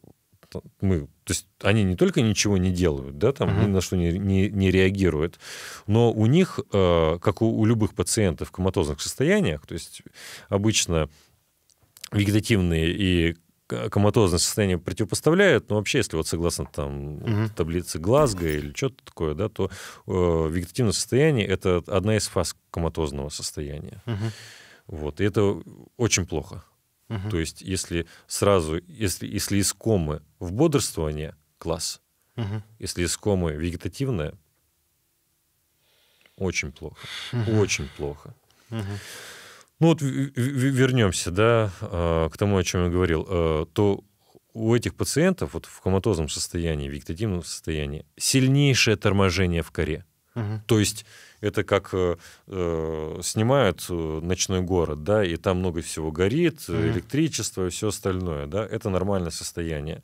мы, то есть они не только ничего не делают, да, там угу. ни на что не, не, не реагируют, но у них, э, как у, у любых пациентов в коматозных состояниях, то есть обычно вегетативные и коматозное состояние противопоставляют, но вообще, если вот согласно там угу. таблице Глазго или что-то такое, да, то э, вегетативное состояние это одна из фаз коматозного состояния. Угу. Вот, и это очень плохо. То есть, если сразу, если, если из комы в бодрствование, класс. Угу. Если из комы вегетативное, очень плохо. Угу. Очень плохо. Угу. Ну вот вернемся, да, а, к тому, о чем я говорил. А, то у этих пациентов вот в коматозном состоянии, в вегетативном состоянии сильнейшее торможение в коре. Угу. То есть это как э, э снимают э, ночной город, да, и там много всего горит, mm-hmm. электричество и все остальное, да, это нормальное состояние.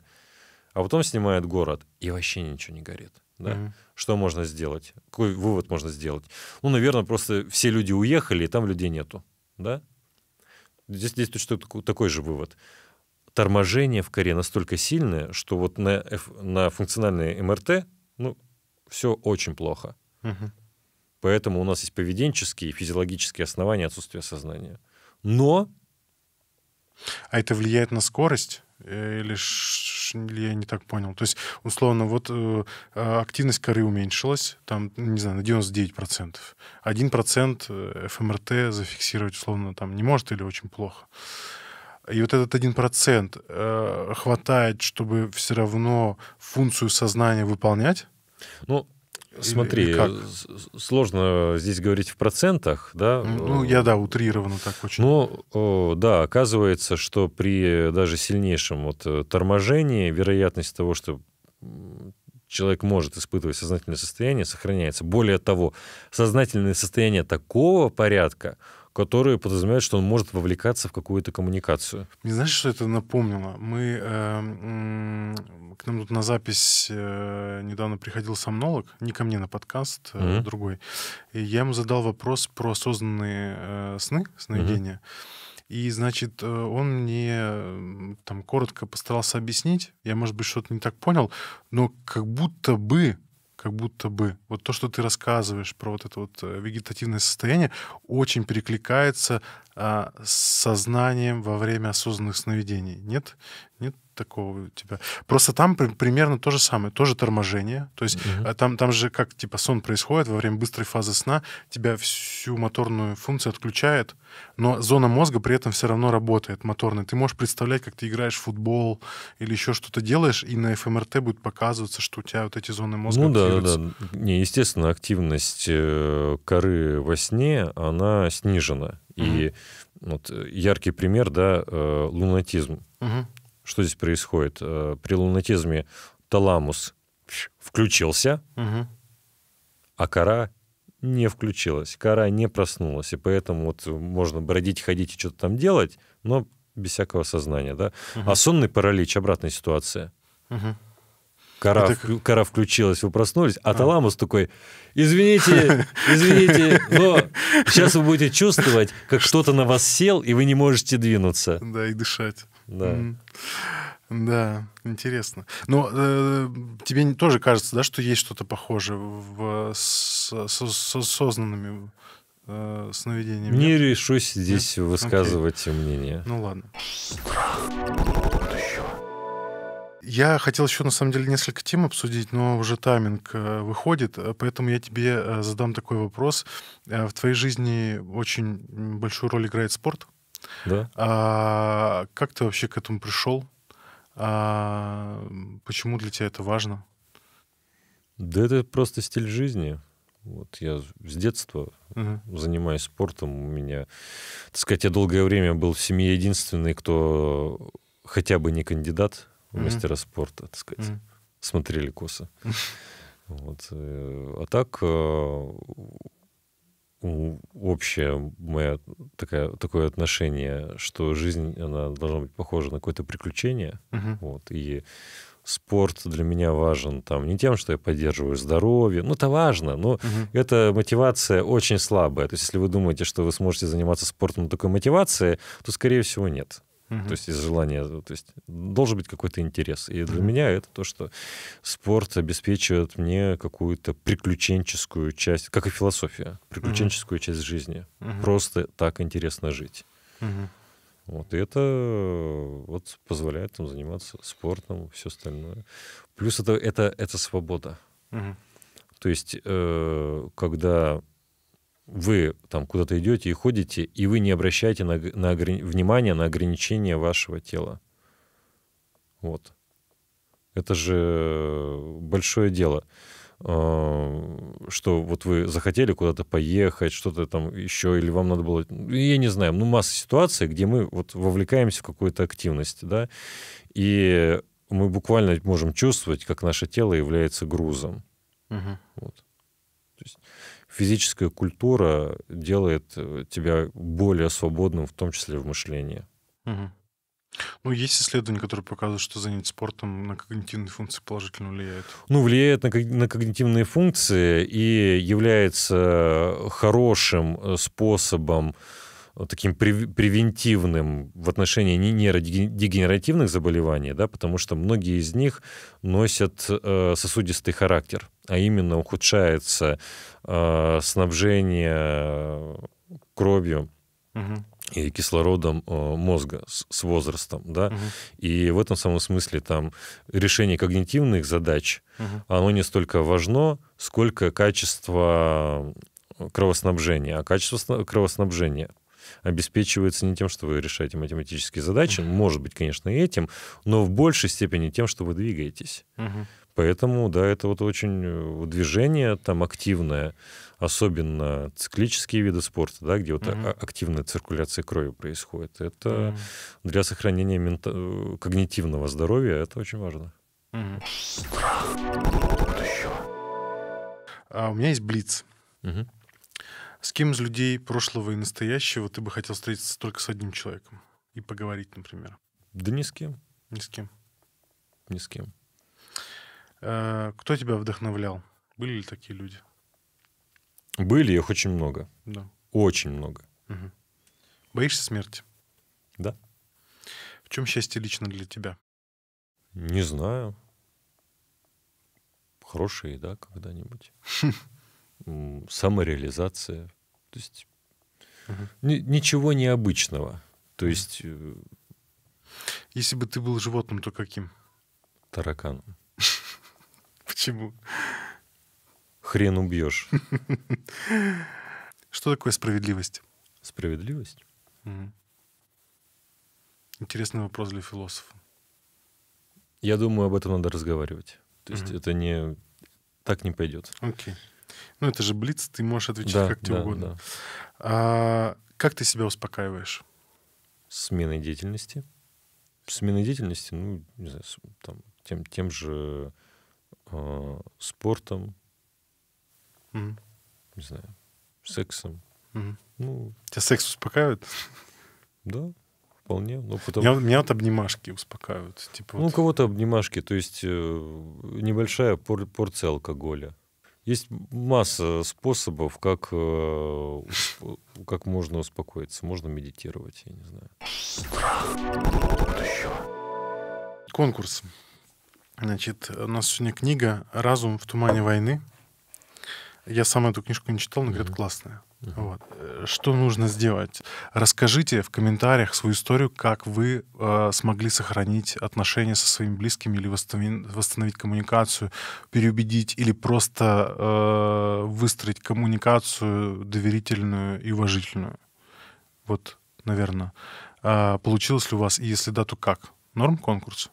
А потом снимают город, и вообще ничего не горит. Да? Mm-hmm. Что можно сделать? Какой вывод можно сделать? Ну, наверное, просто все люди уехали, и там людей нету. Да? Здесь, здесь точно такой же вывод торможение в коре настолько сильное, что вот на, на функциональные МРТ ну, все очень плохо. Угу. Поэтому у нас есть поведенческие и физиологические основания отсутствия сознания. Но... А это влияет на скорость? Э, или я не так понял? То есть, условно, вот э, а, активность коры уменьшилась, там, не знаю, на 99%. 1% ФМРТ зафиксировать, условно, там не может или очень плохо. И вот этот 1% э, хватает, чтобы все равно функцию сознания выполнять? Ну, Смотри, как? сложно здесь говорить в процентах, да? Ну, я, да, утрированно так очень. Ну, да, оказывается, что при даже сильнейшем вот э, торможении вероятность того, что человек может испытывать сознательное состояние, сохраняется. Более того, сознательное состояние такого порядка – которые подразумевают, что он может вовлекаться в какую-то коммуникацию. Не знаешь, что это напомнило? Мы эм, к нам тут на запись э, недавно приходил сомнолог, не ко мне на подкаст, э, mm-hmm. другой. И я ему задал вопрос про осознанные э, сны, сновидения. Mm-hmm. И, значит, э, он мне там коротко постарался объяснить. Я, может быть, что-то не так понял, но как будто бы как будто бы вот то, что ты рассказываешь про вот это вот э, вегетативное состояние, очень перекликается а, с сознанием во время осознанных сновидений. Нет? Нет такого у тебя. Просто там при, примерно то же самое, тоже торможение. То есть угу. там, там же как типа сон происходит во время быстрой фазы сна, тебя всю моторную функцию отключает, но зона мозга при этом все равно работает моторная. Ты можешь представлять, как ты играешь в футбол или еще что-то делаешь, и на ФМРТ эм будет показываться, что у тебя вот эти зоны мозга Ну да, да, да. Не, естественно, активность э, коры во сне, она снижена. Угу. И вот яркий пример, да, э, лунатизм. Угу что здесь происходит? Э, при лунатизме таламус включился, угу. а кора не включилась, кора не проснулась, и поэтому вот можно бродить, ходить и что-то там делать, но без всякого сознания, да. Угу. А сонный паралич обратная ситуация. Угу. Кора, Это... в, кора включилась, вы проснулись, а, а таламус такой, извините, извините, но сейчас вы будете чувствовать, как что-то на вас сел, и вы не можете двинуться. Да, и дышать. Да. Mm. Да, интересно. Но ну, э, тебе тоже кажется, да, что есть что-то похожее в, с, с, с осознанными э, сновидениями? Не решусь здесь Нет? высказывать Окей. мнение. Ну ладно. Я хотел еще, на самом деле, несколько тем обсудить, но уже тайминг э, выходит, э, поэтому я тебе э, задам такой вопрос. В твоей жизни очень большую роль играет спорт? Да. А, как ты вообще к этому пришел? А, почему для тебя это важно? Да это просто стиль жизни. Вот я с детства угу. занимаюсь спортом. У меня, так сказать, я долгое время был в семье единственный, кто хотя бы не кандидат в угу. мастера спорта, так сказать. Угу. Смотрели косо. Вот. Э, а так э, общее мое такое, такое отношение, что жизнь, она должна быть похожа на какое-то приключение. Угу. Вот, и спорт для меня важен там не тем, что я поддерживаю здоровье, ну это важно, но угу. эта мотивация очень слабая. То есть если вы думаете, что вы сможете заниматься спортом на такой мотивации, то скорее всего нет. Угу. То есть из желания, э, то есть должен быть какой-то интерес. И для угу. меня это то, что спорт обеспечивает мне какую-то приключенческую часть, как и философия, приключенческую угу. часть жизни. Угу. Просто так интересно жить. Угу. Вот, и это э, вот позволяет там заниматься спортом, все остальное. Плюс это, это, это свобода. Угу. То есть, э, когда вы там куда-то идете и ходите, и вы не обращаете на, на, ограни... внимания на ограничения вашего тела. Вот. Это же большое дело, а, что вот вы захотели куда-то поехать, что-то там еще, или вам надо было... Я не знаю, ну масса ситуаций, где мы вот вовлекаемся в какую-то активность, да, и мы буквально можем чувствовать, как наше тело является грузом. Угу. Вот физическая культура делает э, тебя более свободным, в том числе в мышлении. Угу. Ну, есть исследования, которые показывают, что занятие спортом на когнитивные функции положительно влияет. Ну, влияет на, на когнитивные функции и является э, хорошим э, способом таким превентивным в отношении нейродегенеративных заболеваний, да, потому что многие из них носят э, сосудистый характер, а именно ухудшается э, снабжение кровью и кислородом э, мозга с возрастом, да, угу. и в этом самом смысле там решение когнитивных задач, угу. оно не столько важно, сколько качество кровоснабжения, а качество кровоснабжения обеспечивается не тем, что вы решаете математические задачи, угу. может быть, конечно, и этим, но в большей степени тем, что вы двигаетесь. Угу. Поэтому, да, это вот очень э, движение там активное, особенно циклические виды спорта, да, где вот mm-hmm. активная циркуляция крови происходит. Это mm-hmm. для сохранения мента- э, когнитивного здоровья это очень важно. Mm-hmm. Страх будущего. А, у меня есть блиц. Mm-hmm. С кем из людей прошлого и настоящего ты бы хотел встретиться только с одним человеком и поговорить, например? Да ни с кем. Ни с кем. Ни с кем. Э, кто тебя вдохновлял? Были ли такие люди? Были, их очень много. Да. Очень много. Угу. Боишься смерти? Да. В чем счастье лично для тебя? Не знаю. Хорошая еда когда-нибудь. самореализация. То есть угу. ни, ничего необычного. То есть... Э, Если бы ты был животным, то каким? Тараканом. Почему? Хрен убьешь. Что такое справедливость? Справедливость? Интересный вопрос для философа. Я думаю, об этом надо разговаривать. То есть это не так не пойдет. Окей. Okay. Ну, это же блиц, ты можешь отвечать да, как тебе да, угодно. Да. А, как ты себя успокаиваешь? Сменой деятельности. Сменой деятельности, ну, не знаю, там, тем, тем же э, спортом, mm. не знаю, сексом. Mm. Ну, Тебя секс успокаивает? Да, вполне. но ну, потом... меня, меня вот обнимашки успокаивают. Типа ну, вот... кого-то обнимашки, то есть э, небольшая пор порция алкоголя. Есть масса способов, как, э, как можно успокоиться. Можно медитировать, я не знаю. Страх будущего. Конкурс. Значит, э, у нас сегодня книга «Разум в тумане войны». Я сам эту книжку не читал, но, говорят, классная. Вот. Э, что нужно сделать? Расскажите в комментариях свою историю, как вы э, смогли сохранить отношения со своими близкими или восстановить, восстановить коммуникацию, переубедить или просто э, выстроить коммуникацию доверительную и уважительную. Вот, наверное. Э, а, получилось ли у вас? И если да, то как? Норм конкурс?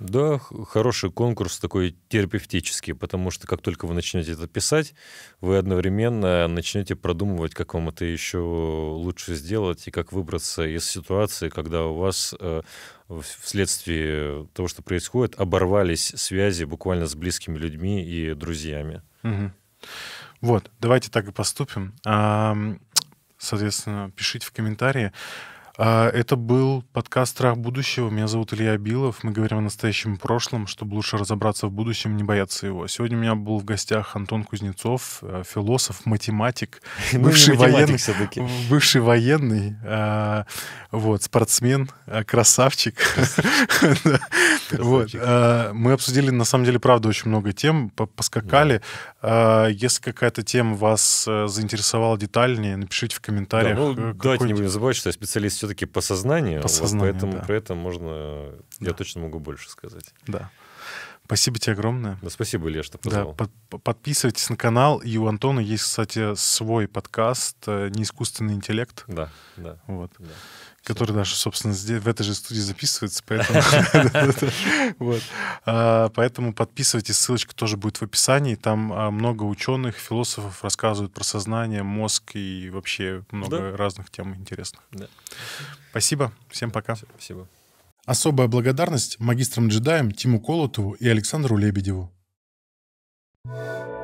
Да, хороший конкурс такой терапевтический, потому что как только вы начнете это писать, вы одновременно начнете продумывать, как вам это еще лучше сделать и как выбраться из ситуации, когда у вас э, вследствие того, что происходит, оборвались связи буквально с близкими людьми и друзьями. Угу. Вот, давайте так и поступим. А, Соответственно, пишите в комментарии. А, это был подкаст «Страх будущего». Меня зовут Илья Билов. Мы говорим о настоящем и прошлом, чтобы лучше разобраться в будущем, не бояться его. Сегодня у меня был в гостях Антон Кузнецов, э, философ, математик, ну, бывший военный, бывший а, военный, вот, спортсмен, э, красавчик. Э, мы обсудили, на самом деле, правда, очень много тем, поскакали. А, если какая-то тема вас э, заинтересовала детальнее, напишите в комментариях. Да, ну, э, давайте не будем забывать, что я специалист все-таки по сознанию. По сознанию, вот поэтому да. при этом можно... Да. Я точно могу больше сказать. Да. Спасибо тебе огромное. Да, спасибо, Илья, что позвал. Да, под, подписывайтесь на канал. И у Антона есть, кстати, свой подкаст э, «Неискусственный интеллект». Да, да. Вот. Да который даже, собственно, в этой же студии записывается, поэтому... А, поэтому подписывайтесь, ссылочка тоже будет в описании. Там а, много ученых, философов рассказывают про сознание, мозг и вообще много разных тем интересных. Спасибо, всем пока. Спасибо. Особая благодарность магистрам-джедаям Тиму Колотову и Александру Лебедеву. Thank you